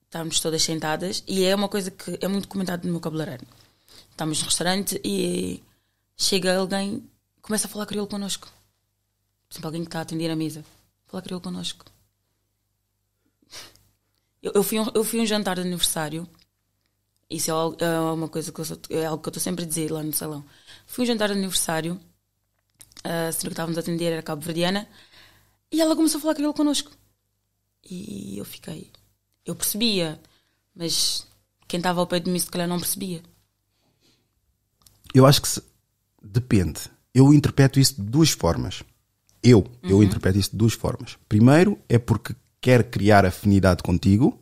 B: Estávamos todas sentadas e é uma coisa que é muito comentado no meu cabeleireiro. Estávamos no restaurante e chega alguém, começa a falar crioulo connosco. Por exemplo, alguém que está a atender a mesa, fala crioulo connosco. Eu, eu, fui um, eu fui um jantar de aniversário, isso é, é uma coisa que eu sou, é algo que eu estou sempre a dizer lá no salão. Fui um jantar de aniversário, a senhora que estávamos a atender era cabo-verdiana, e ela começou a falar crioulo connosco. E eu fiquei. Eu percebia, mas quem estava ao pé de mim se calhar não percebia.
A: Eu acho que se, Depende. Eu interpreto isso de duas formas. Eu, uhum. eu interpreto isso de duas formas. Primeiro é porque quer criar afinidade contigo,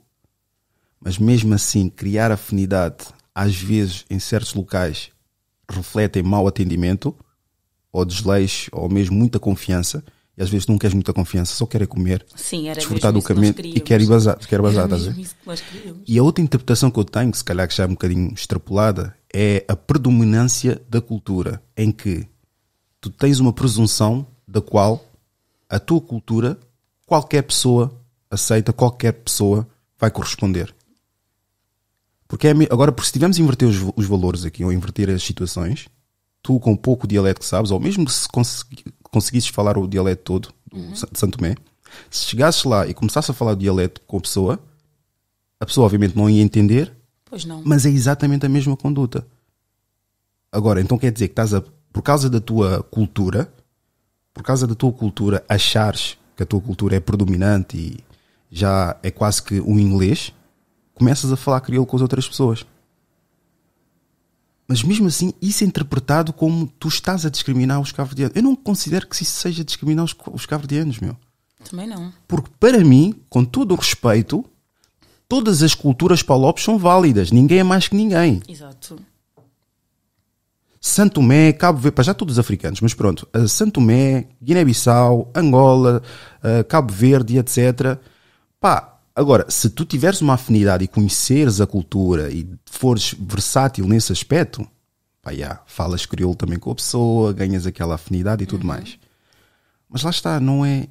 A: mas mesmo assim, criar afinidade, às vezes, em certos locais, reflete em mau atendimento, ou desleixo, ou mesmo muita confiança. E às vezes não queres muita confiança, só queres é comer, Sim, era desfrutar do caminho e queres bazar. Quer bazar e a outra interpretação que eu tenho, que se calhar que já é um bocadinho extrapolada, é a predominância da cultura, em que tu tens uma presunção da qual a tua cultura, qualquer pessoa aceita, qualquer pessoa vai corresponder. Porque é, agora, porque se tivermos a inverter os, os, valores aqui, ou inverter as situações, tu com pouco dialeto que sabes, ou mesmo se conseguisses falar o dialeto todo uhum. de Santo Tomé, se chegasses lá e começasses a falar o dialeto com a pessoa, a pessoa obviamente não ia entender, Pois não. Mas é exatamente a mesma conduta. Agora, então quer dizer que estás a, por causa da tua cultura, por causa da tua cultura, achares que a tua cultura é predominante e já é quase que o um inglês, começas a falar crioulo com as outras pessoas. Mas mesmo assim, isso é interpretado como tu estás a discriminar os cabo Eu não considero que isso seja discriminar os, os cabo meu. Também não. Porque para mim, com todo o respeito, todas as culturas palopes são válidas. Ninguém é mais que ninguém. Exato. Santo Tomé, Cabo Verde, para já todos os africanos, mas pronto, uh, eh, Santo Tomé, Guiné-Bissau, Angola, uh, Cabo Verde, etc. Pá, agora, se tu tiveres uma afinidade e conheceres a cultura e fores versátil nesse aspecto, pá, falas crioulo também com a pessoa, ganhas aquela afinidade e tudo uhum. mais. Mas lá está, não é.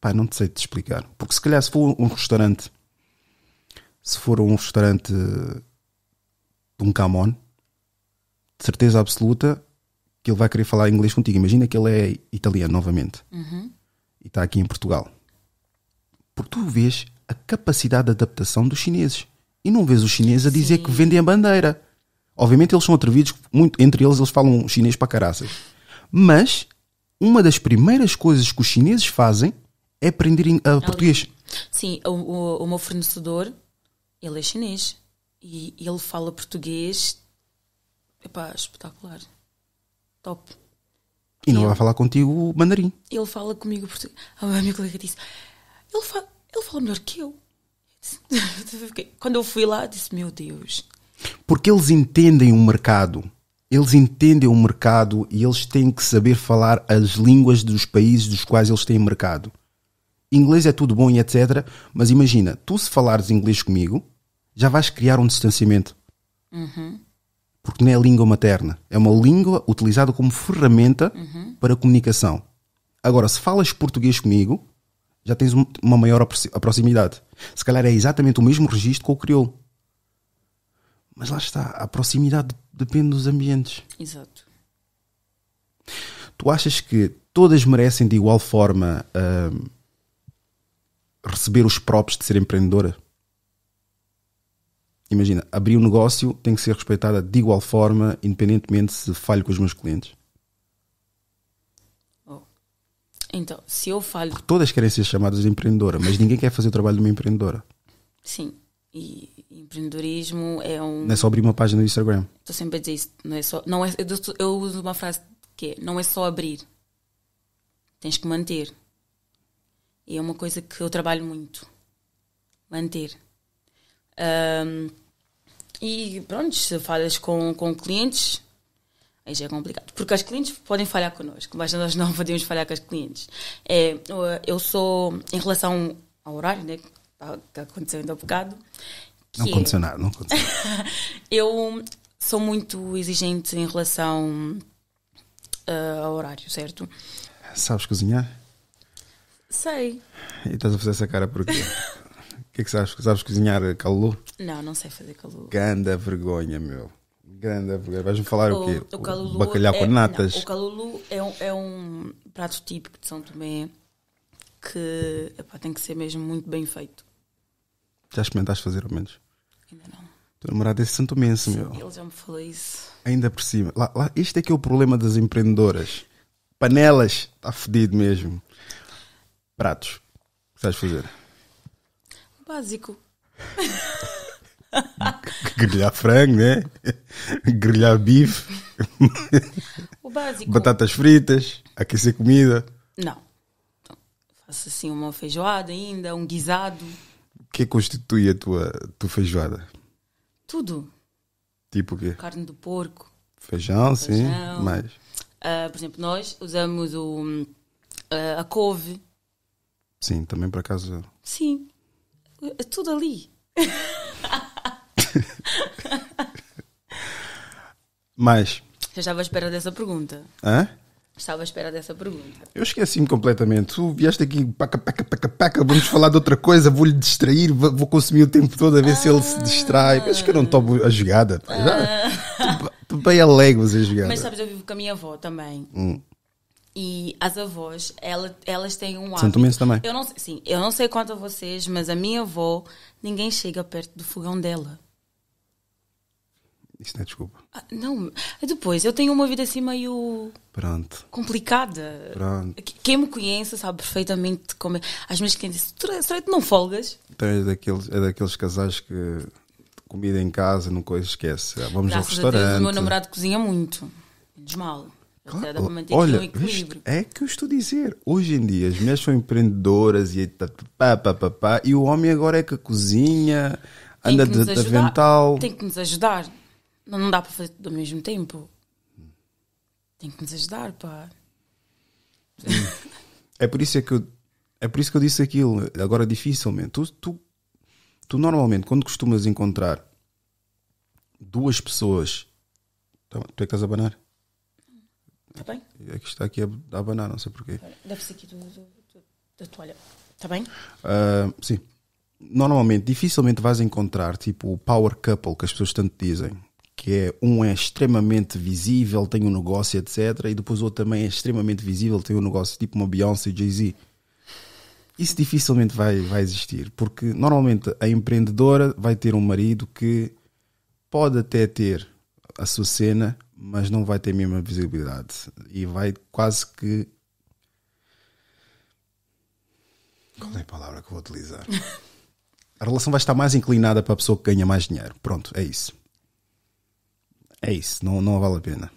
A: Pá, não te sei te explicar. Porque se calhar se for um restaurante se for a um restaurante de um camon, de certeza absoluta que ele vai querer falar inglês contigo. Imagina que ele é italiano novamente uhum. e está aqui em Portugal. Porque tu vês a capacidade de adaptação dos chineses e não vês os chineses a dizer Sim. que vendem a bandeira. Obviamente eles são atrevidos, muito, entre eles eles falam chinês para caraças. Mas uma das primeiras coisas que os chineses fazem é aprenderem a português.
B: Sim, o, o, o meu fornecedor ele é chinês e ele fala português, epá, espetacular, top.
A: E não ele, vai falar contigo mandarim.
B: Ele fala comigo português. A ah, minha colega disse: ele ele fala melhor que eu. Quando eu fui lá, disse: Meu Deus.
A: Porque eles entendem o mercado. Eles entendem o mercado e eles têm que saber falar as línguas dos países dos quais eles têm mercado. Inglês é tudo bom e etc. Mas imagina, tu se falares inglês comigo, já vais criar um distanciamento. Uhum. Porque não é a língua materna. É uma língua utilizada como ferramenta uhum. para comunicação. Agora, se falas português comigo, já tens uma maior proximidade. Se calhar é exatamente o mesmo registro que o crioulo. Mas lá está, a proximidade depende dos ambientes. Exato. Tu achas que todas merecem de igual forma uh, receber os próprios de ser empreendedora? imagina, abrir um negócio, tem que ser respeitada de igual forma, independentemente se falho com os meus clientes.
B: Oh. Então, se eu falho. Porque
A: todas querem ser chamadas de empreendedora, mas ninguém quer fazer o trabalho de uma empreendedora.
B: Sim. E empreendedorismo é um.
A: Não é só abrir uma página no Instagram.
B: Estou sempre a dizer isso. Não é só, não é, eu, eu uso uma frase que é: não é só abrir. Tens que manter. E é uma coisa que eu trabalho muito. Manter um, e pronto, se falhas com, com clientes, aí já é complicado. Porque as clientes podem falhar connosco, mas nós não podemos falhar com as clientes. É, eu sou, em relação ao horário, né, que tá, aconteceu ainda há um bocado. Não aconteceu nada, não aconteceu. eu sou muito exigente em relação uh, ao horário, certo?
A: Sabes cozinhar? Sei. E estás a fazer essa cara por quê? que é que sabes? Sabes cozinhar calulu?
B: Não, não sei fazer calulu.
A: Grande vergonha, meu. Grande vergonha. Vais-me falar o, o quê? O, o bacalhau é, com natas? Não, o
B: calulu é um, é um prato típico de São Tomé que epá, tem que ser mesmo muito bem feito.
A: Já experimentaste fazer ao menos? Ainda não. Teu namorado Santo é santomense, meu. Ele já
B: me falou isso.
A: Ainda por cima. Lá, lá, este é que é o problema das empreendedoras. Panelas, está fedido mesmo. Pratos, o que sabes fazer?
B: Básico.
A: grelhar frango, né? Grelhar bife. O básico. Batatas fritas, aquecer comida.
B: Não. Então, faço assim uma feijoada ainda, um guisado.
A: O é que constitui a tua, tua feijoada? Tudo. Tipo o quê?
B: Carne do porco.
A: Feijão, feijão. sim. Mais.
B: Uh, por exemplo, nós usamos o, uh, a couve.
A: Sim, também para casa.
B: Sim. Eh, tudo ali. Mas. Eu estava à espera dessa pergunta. Hã? Estava à espera dessa pergunta.
A: Eu esqueci-me completamente. Tu vieste aqui, paca, paca, paca, paca, vamos falar de outra coisa, vou-lhe distrair, vou consumir o tempo todo a ver ah, se ele se distrai. acho que eu não ah. tomo a jogada. Ah. Já, bem alegre a jogada. Mas sabes,
B: eu vivo com a minha avó também. Hum. E as avós, ela, elas têm um hábito. Sinto isso também. Eu não, sim, eu não sei quanto a vocês, mas a minha avó, ninguém chega perto do fogão dela.
A: Isso não é desculpa.
B: Ah, não, é depois, eu tenho uma vida assim meio. Pronto. complicada. Pronto. Quem me conhece sabe perfeitamente como é. Às vezes quem diz, será que não folgas?
A: Então é daqueles, é daqueles casais que comida em casa, não coisa esquece. Ah, vamos Graças ao restaurante. Deus, o meu namorado
B: cozinha muito. Desmal. Claro, olha, um
A: é que eu estou a dizer. Hoje em dia as mulheres são empreendedoras e tá, tá, pá, pá, pá, pá, e o homem agora é que cozinha, tem anda de avental. Tem
B: que nos ajudar. Não, não dá para fazer tudo ao mesmo tempo. Tem que nos ajudar, pá.
A: Hum. É por isso é que eu, é por isso que eu disse aquilo. Agora, dificilmente. Tu, tu, tu normalmente, quando costumas encontrar duas pessoas. Então, tu é que estás a banar? Está bem? É que está aqui a, abanar, não sei porquê.
B: Deve-se aqui do, do, do, da toalha. Está bem?
A: Uh, sim. Normalmente, dificilmente vais encontrar tipo o power couple que as pessoas tanto dizem. Que é um é extremamente visível, tem um negócio, etc. E depois o outro também é extremamente visível, tem um negócio, tipo uma Beyoncé e Jay-Z. Isso dificilmente vai, vai existir, porque normalmente a empreendedora vai ter um marido que pode até ter a sua cena, mas não vai ter a mesma visibilidade e vai quase que. Qual é a palavra que vou utilizar? a relação vai estar mais inclinada para a pessoa que ganha mais dinheiro. Pronto, é isso. É isso, não, não vale a pena.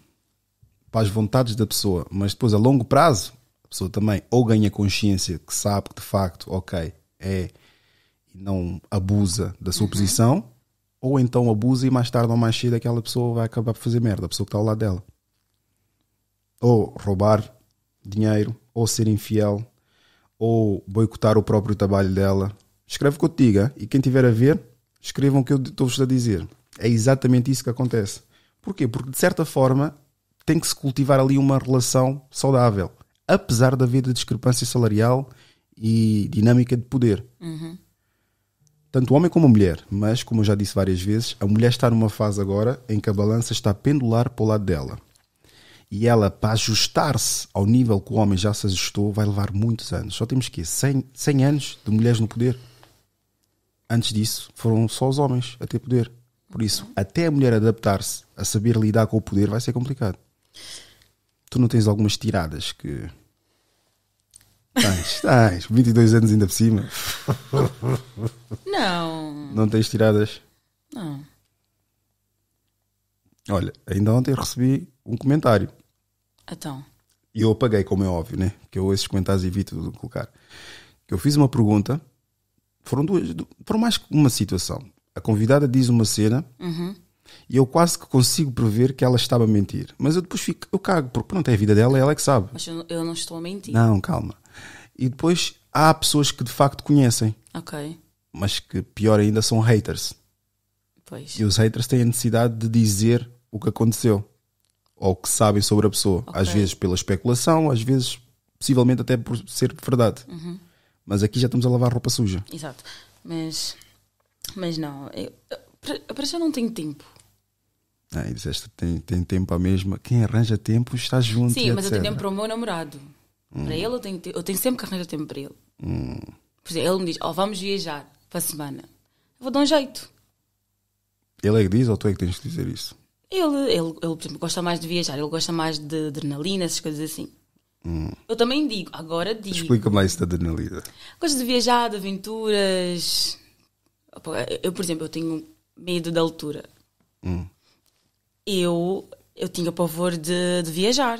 A: Para as vontades da pessoa, mas depois a longo prazo, a pessoa também ou ganha consciência que sabe que de facto, ok, é, e não abusa da sua uhum. posição, ou então abusa e mais tarde ou mais cedo aquela pessoa vai acabar por fazer merda, a pessoa que está ao lado dela. Ou roubar dinheiro, ou ser infiel, ou boicotar o próprio trabalho dela. Escreve o que eu te diga e quem tiver a ver, escrevam o que eu estou-vos a dizer. É exatamente isso que acontece. Porquê? Porque de certa forma tem que se cultivar ali uma relação saudável, apesar da vida de discrepância salarial e dinâmica de poder. Uhum tanto homem como mulher, mas, como eu já disse várias vezes, a mulher está numa fase agora em que a balança está a pendular para o lado dela. E ela, para ajustar-se ao nível que o homem já se ajustou, vai levar muitos anos. Só temos que 100, 100 anos de mulheres no poder. Antes disso, foram só os homens a ter poder. Por isso, até a mulher adaptar-se a saber lidar com o poder vai ser complicado. Tu não tens algumas tiradas que Tens, tens. 22 anos ainda por cima. Não. Não tens tiradas? Não. Olha, ainda ontem recebi um comentário. Então. E eu apaguei, como é óbvio, né? Que eu esses comentários evito de colocar. Que eu fiz uma pergunta. Foram duas. Foram mais que uma situação. A convidada diz uma cena. Uhum. E eu quase que consigo prever que ela estava a mentir. Mas eu depois fico, eu cago, porque pronto, é a vida dela é ela é que sabe. Mas
C: eu
B: não estou a mentir. Não,
A: calma. E depois há pessoas que de facto conhecem. Ok. Mas que pior ainda são haters. Pois. E os haters têm a necessidade de dizer o que aconteceu. Ou o que sabem sobre a pessoa. Okay. Às vezes pela especulação, às vezes possivelmente até por ser verdade. Uhum. Mas aqui já estamos a lavar roupa suja.
B: Exato. Mas, mas não, eu, para já não tenho tempo.
A: Ah, e disseste, tem, tem tempo a mesma. Quem arranja tempo está junto. Sim, mas etc. eu tenho tempo
B: para o meu namorado. Hum. Para ele, eu tenho, eu tenho sempre que arranjar tempo para ele. Hum. Por exemplo, ele me diz: Ó, oh, vamos viajar para a semana. Eu vou dar um jeito.
A: Ele é que diz ou tu é que tens de dizer isso?
B: Ele, ele, ele por exemplo, gosta mais de viajar, ele gosta mais de adrenalina, essas coisas assim. Hum. Eu também digo, agora digo. Explica mais isso da adrenalina. Gosto de viajar, de aventuras. Eu, por exemplo, eu tenho medo da altura. Hum. Eu, eu tinha pavor de, de viajar.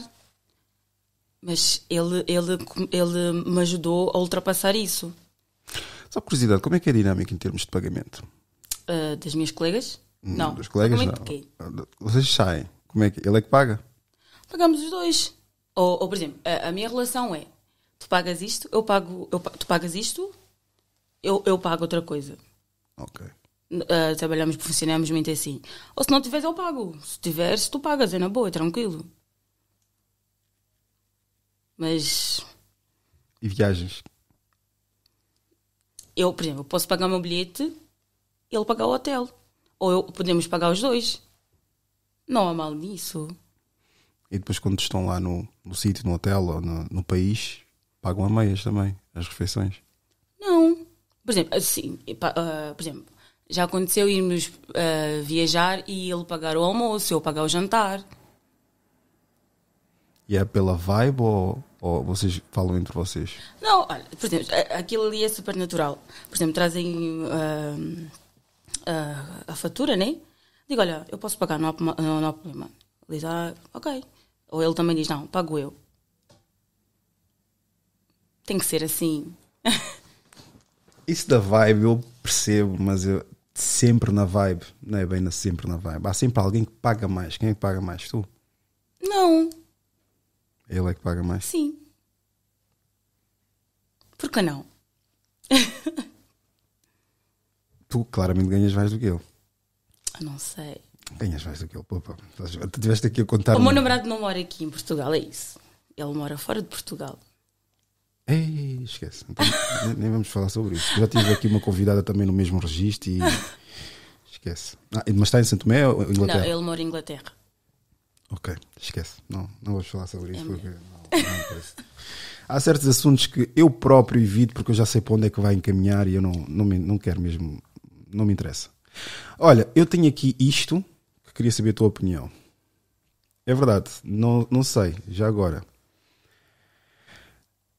B: Mas ele, ele, ele me ajudou a ultrapassar isso.
A: Só curiosidade, como é que é a dinâmica em termos de pagamento?
B: Uh, das minhas colegas? Hum, não. Dos colegas não. Ah,
A: vocês saem. Como é que ele é que paga?
B: Pagamos os dois. Ou, ou por exemplo, a, a, minha relação é: tu pagas isto, eu pago, eu, tu pagas isto, eu, eu pago outra coisa. Ok. Uh, trabalhamos, funcionamos muito assim. Ou se não tiveres, eu pago. Se tiveres, tu pagas, é na boa, é tranquilo. Mas.
A: E viagens?
B: Eu, por exemplo, posso pagar o meu bilhete, ele pagar o hotel. Ou eu, podemos pagar os dois. Não há mal nisso.
A: E depois, quando estão lá no, no sítio, no hotel ou no, no país, pagam a meias também, as refeições?
B: Não. Por exemplo, assim, uh, por exemplo, já aconteceu irmos uh, viajar e ele pagar o almoço, eu pagar o jantar.
A: E é pela vibe ou ou vocês falam entre vocês?
B: Não, olha, por exemplo, aquilo ali é super natural. Por exemplo, trazem uh, uh, a fatura, né? Digo, olha, eu posso pagar, não há, não, não há problema. Ele diz, ah, ok. Ou ele também diz, não, pago eu. Tem que ser assim.
A: Isso da vibe eu percebo, mas eu sempre na vibe, não é bem sempre na vibe. Há sempre alguém que paga mais. Quem é que paga mais? Tu? Não, ele é que paga mais? Sim. Por que não? tu claramente ganhas mais do que ele. Eu não sei. Ganhas mais do que ele. Opa, tiveste aqui a contar. O meu
B: namorado não mora aqui em Portugal, é isso. Ele mora fora de Portugal.
A: Ei, esquece. Então, nem, nem vamos falar sobre isso. Já tive aqui uma convidada também no mesmo registro e. Esquece. Ah, mas está em Santo Tomé ou Inglaterra? Não, ele
B: mora em Inglaterra.
A: Ok, esquece. Não, não vou falar sobre isso é porque. Não, não Há certos assuntos que eu próprio evito porque eu já sei para onde é que vai encaminhar e eu não, não, me, não quero mesmo. Não me interessa. Olha, eu tenho aqui isto que queria saber a tua opinião. É verdade, não, não sei, já agora.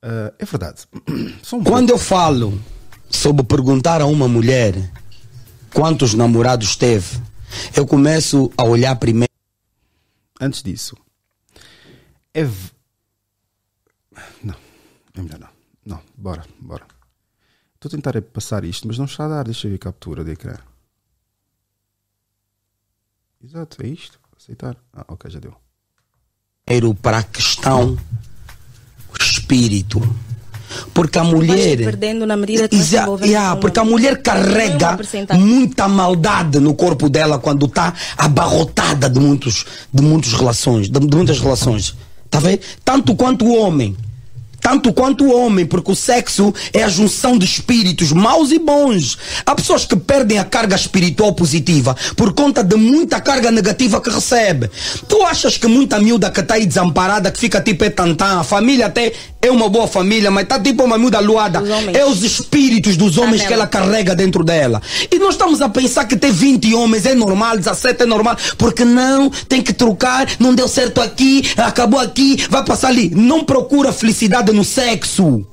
D: Uh, é verdade. Um Quando eu falo sobre perguntar a uma mulher quantos namorados teve, eu começo a olhar primeiro Antes disso,
A: é. V... Não, é melhor não. Não, bora, bora. Estou a tentar passar isto, mas não está a dar. Deixa eu ver captura de ecrã. Exato, é isto. Aceitar. Ah, ok, já deu.
D: era Para a questão espírito porque a mulher. perdendo
A: na medida que já yeah, Porque a mulher
D: carrega muita maldade no corpo dela quando está abarrotada de, muitos, de, muitos relações, de, de muitas relações. Tá vendo? Tanto quanto o homem. Tanto quanto o homem, porque o sexo é a junção de espíritos maus e bons. Há pessoas que perdem a carga espiritual positiva por conta de muita carga negativa que recebe. Tu achas que muita miúda que está aí desamparada, que fica tipo é tantã, a família até é uma boa família, mas está tipo uma miúda aluada. é os espíritos dos homens que ela carrega dentro dela. E nós estamos a pensar que ter 20 homens é normal, 17 é normal, porque não, tem que trocar, não deu certo aqui, acabou aqui, vai passar ali. Não procura felicidade no sexo.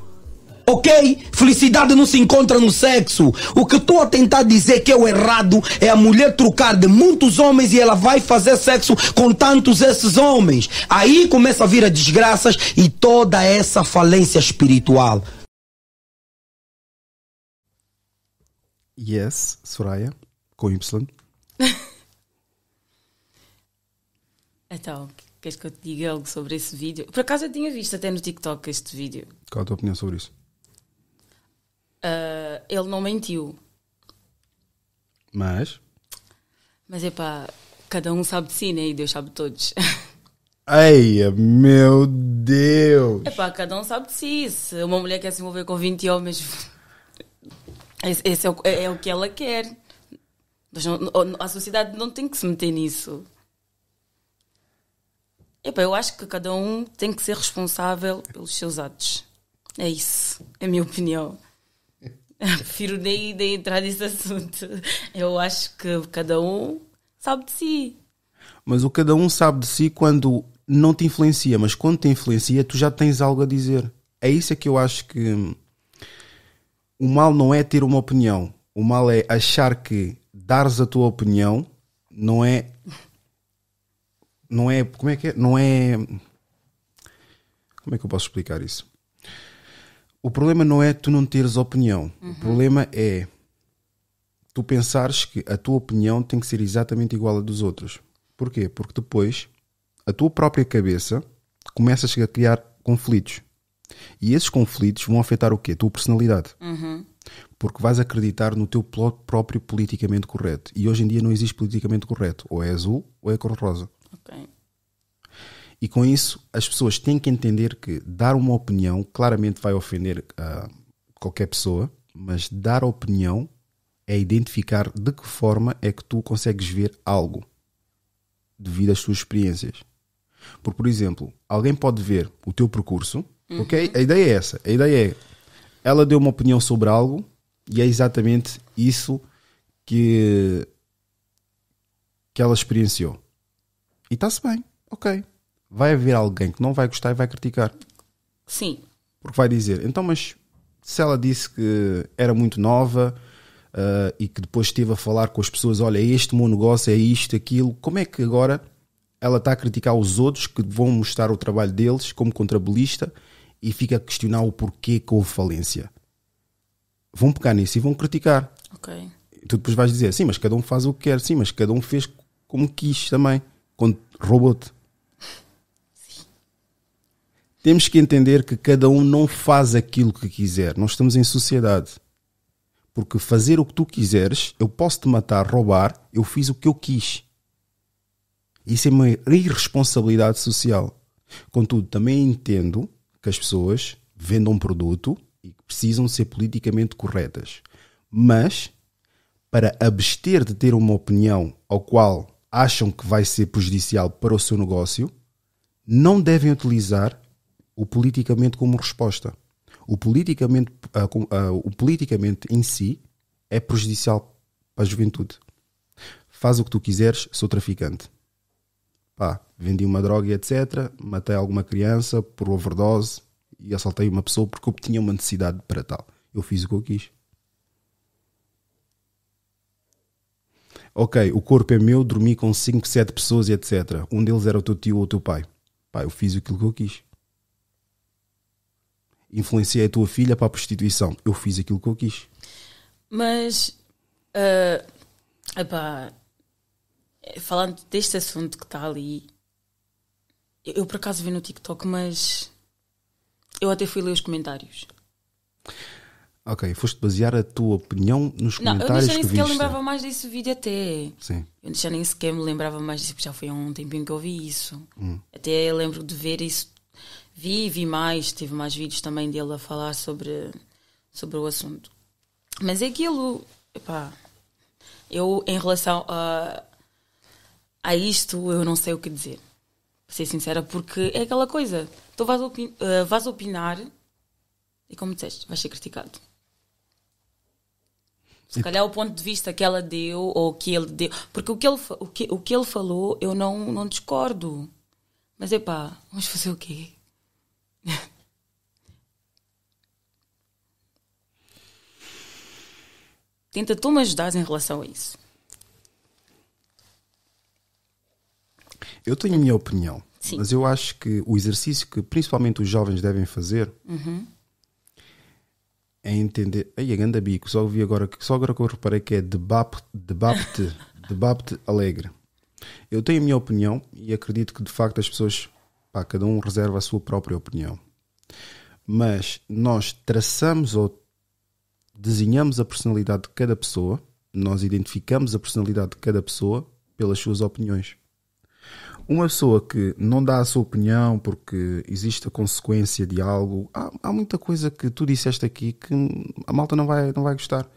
D: Ok? Felicidade não se encontra no sexo. O que estou a tentar dizer que é o errado é a mulher trocar de muitos homens e ela vai fazer sexo com tantos esses homens. Aí começa a vir as desgraças e toda essa falência espiritual.
A: Yes, Soraya, com Y.
B: então, queres que eu te diga algo sobre esse vídeo? Por acaso eu tinha visto até no TikTok este vídeo.
A: Qual a tua opinião sobre isso?
B: Uh, ele não mentiu. Mas? Mas é pá, cada um sabe de si, né? E Deus sabe de todos.
A: Ai, meu Deus! É
B: pá, cada um sabe de si. Se uma mulher quer se envolver com 20 homens, esse, é, o, é, é o que ela quer. A sociedade não tem que se meter nisso. Epá, eu acho que cada um tem que ser responsável pelos seus atos. É isso, é a minha opinião. Prefiro nem, nem entrar nesse assunto. Eu acho que cada um sabe de si.
A: Mas o cada um sabe de si quando não te influencia, mas quando te influencia, tu já tens algo a dizer. É isso é que eu acho que hum, o mal não é ter uma opinião. O mal é achar que dares a tua opinião não é não é como é que é? não é como é que eu posso explicar isso o problema não é tu não teres opinião. Uhum. O problema é tu pensares que a tua opinião tem que ser exatamente igual à dos outros. Porquê? Porque depois a tua própria cabeça começa a criar conflitos. E esses conflitos vão afetar o quê? A tua personalidade. Uhum. Porque vais acreditar no teu próprio politicamente correto. E hoje em dia não existe politicamente correto. Ou é azul ou é cor-de-rosa. Ok. E com isso, as pessoas têm que entender que dar uma opinião claramente vai ofender uh, qualquer pessoa, mas dar opinião é identificar de que forma é que tu consegues ver algo devido às tuas experiências. Porque, por exemplo, alguém pode ver o teu percurso, uhum. ok? A ideia é essa. A ideia é ela deu uma opinião sobre algo e é exatamente isso que, que ela experienciou. E está-se bem, ok vai haver alguém que não vai gostar e vai criticar. Sim. Porque vai dizer, então, mas se ela disse que era muito nova uh, e que depois esteve a falar com as pessoas, olha, é este meu negócio é isto, aquilo, como é que agora ela está a criticar os outros que vão mostrar o trabalho deles como contrabelista e fica a questionar o porquê que houve falência? Vão pegar nisso e vão criticar. Ok. E tu depois vais dizer, sim, mas cada um faz o que quer, sim, mas cada um fez como quis também, quando roubou-te temos que entender que cada um não faz aquilo que quiser. Nós estamos em sociedade. Porque fazer o que tu quiseres, eu posso te matar, roubar, eu fiz o que eu quis. Isso é uma irresponsabilidade social. Contudo, também entendo que as pessoas vendam um produto e precisam ser politicamente corretas. Mas, para abster de ter uma opinião ao qual acham que vai ser prejudicial para o seu negócio, não devem utilizar o politicamente como resposta. O politicamente, ah, ah, o politicamente em si é prejudicial para a juventude. Faz o que tu quiseres, sou traficante. Pá, vendi uma droga e etc. Matei alguma criança por overdose e assaltei uma pessoa porque eu tinha uma necessidade para tal. Eu fiz o que eu quis. ok, o corpo é meu, dormi com 5, 7 pessoas e etc. Um deles era o teu tio ou o teu pai. Pá, eu fiz aquilo que eu quis influenciei a tua filha para a prostituição. Eu fiz aquilo que eu quis.
B: Mas, uh, epá, falando deste assunto que está ali, eu, por acaso vi no TikTok, mas eu até fui ler os comentários.
A: Ok, foste basear a tua opinião nos comentários Não, eu nem sequer lembrava
B: mais desse vídeo até. Sim. Eu já nem sequer me lembrava mais disso, porque já foi há um tempinho que eu vi isso. Hum. Até lembro de ver isso vi, vi mais, tive mais vídeos também dele a falar sobre, sobre o assunto. Mas é aquilo, epá, eu em relação a, a isto, eu não sei o que dizer, para ser sincera, porque é aquela coisa, tu vais, opin, uh, eh, vais opinar e como disseste, vais ser criticado. Se calhar o ponto de vista que ela deu ou que ele deu. Porque o que ele, o que, o que ele falou eu não, não discordo. Mas é pá, vamos fazer o quê? Tenta tu me ajudar em relação a isso.
A: Eu tenho a minha opinião, Sim. mas eu acho que o exercício que principalmente os jovens devem fazer uhum. é entender. Ai, a ganda bico, só vi agora, só agora que eu reparei que é debapte, debapte, debapte alegre. Eu tenho a minha opinião e acredito que de facto as pessoas Pá, cada um reserva a sua própria opinião. Mas nós traçamos ou desenhamos a personalidade de cada pessoa, nós identificamos a personalidade de cada pessoa pelas suas opiniões. Uma pessoa que não dá a sua opinião porque existe a consequência de algo, há, há muita coisa que tu disseste aqui que a malta não vai, não vai gostar.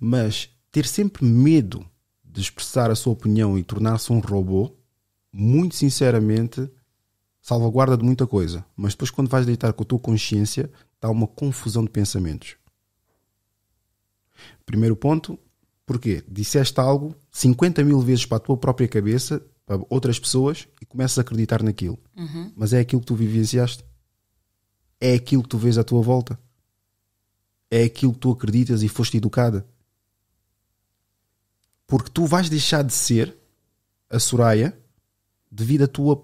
A: Mas ter sempre medo de expressar a sua opinião e tornar-se um robô, muito sinceramente, salvaguarda de muita coisa, mas depois quando vais deitar com a tua consciência, está uma confusão de pensamentos. Primeiro ponto, porquê disseste algo 50 mil vezes para a tua própria cabeça, para outras pessoas, e começas a acreditar naquilo. Uhum. Mas é aquilo que tu vivenciaste. É aquilo que tu vês à tua volta. É aquilo que tu acreditas e foste educada. Porque tu vais deixar de ser a Soraya devido à tua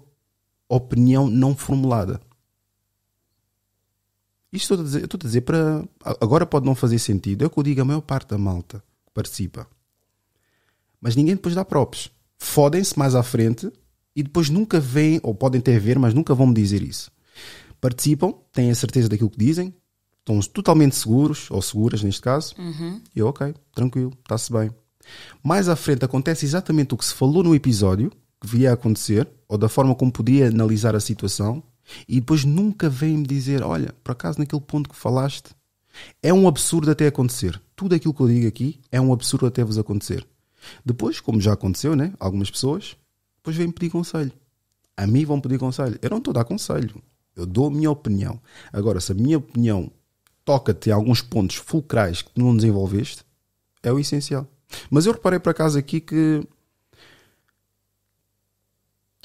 A: opinião não formulada. Isto estou a dizer, estou a dizer para. Agora pode não fazer sentido, é o que eu digo a maior parte da malta que participa. Mas ninguém depois dá props. Fodem-se mais à frente e depois nunca veem, ou podem até ver, mas nunca vão me dizer isso. Participam, têm a certeza daquilo que dizem, estão totalmente seguros, ou seguras neste caso, uhum. e eu, ok, tranquilo, está-se bem. Mais à frente acontece exatamente o que se falou no episódio, que via a acontecer ou da forma como podia analisar a situação e depois nunca vem me dizer: Olha, por acaso naquele ponto que falaste, é um absurdo até acontecer. Tudo aquilo que eu digo aqui é um absurdo até vos acontecer. Depois, como já aconteceu, né? Algumas pessoas, depois vêm pedir conselho. A mim vão pedir conselho. Eu não estou a dar conselho. Eu dou a minha opinião. Agora, se a minha opinião toca-te em alguns pontos fulcrais que tu não desenvolveste, é o essencial. Mas eu reparei por acaso aqui que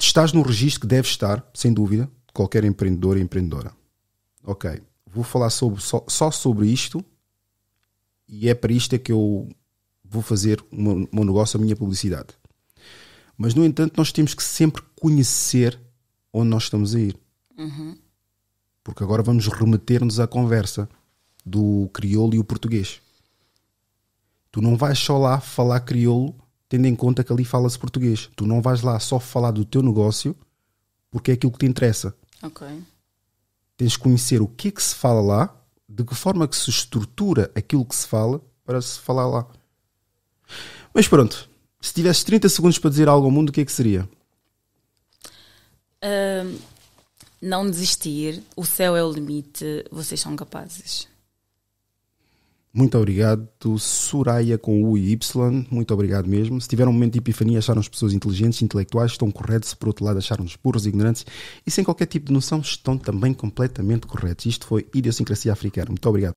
A: estás no registro que deves estar, sem dúvida, qualquer empreendedor e empreendedora. Ok, vou falar sobre, só, só sobre isto e é para isto é que eu vou fazer o meu, meu negócio, a minha publicidade. Mas, no entanto, nós temos que sempre conhecer onde nós estamos a ir. Uhum. Porque agora vamos remeter-nos à conversa do crioulo e o português. Tu não vais só lá falar crioulo tendo em conta que ali fala-se português. Tu não vais lá só falar do teu negócio porque é aquilo que te interessa. Ok. Tens de conhecer o que é que se fala lá, de que forma que se estrutura aquilo que se fala para se falar lá. Mas pronto, se tivesses 30 segundos para dizer algo ao mundo, o que é que seria?
B: Uh, não desistir, o céu é o limite, vocês são capazes.
A: Muito obrigado. Soraya com U e Y, muito obrigado mesmo. Se tiveram um momento de epifania, acharam as pessoas inteligentes, intelectuais, estão corretos. Se por outro lado acharam-nos burros ignorantes e sem qualquer tipo de noção, estão também completamente corretos. Isto foi Idiosincrasia Africana. Muito obrigado.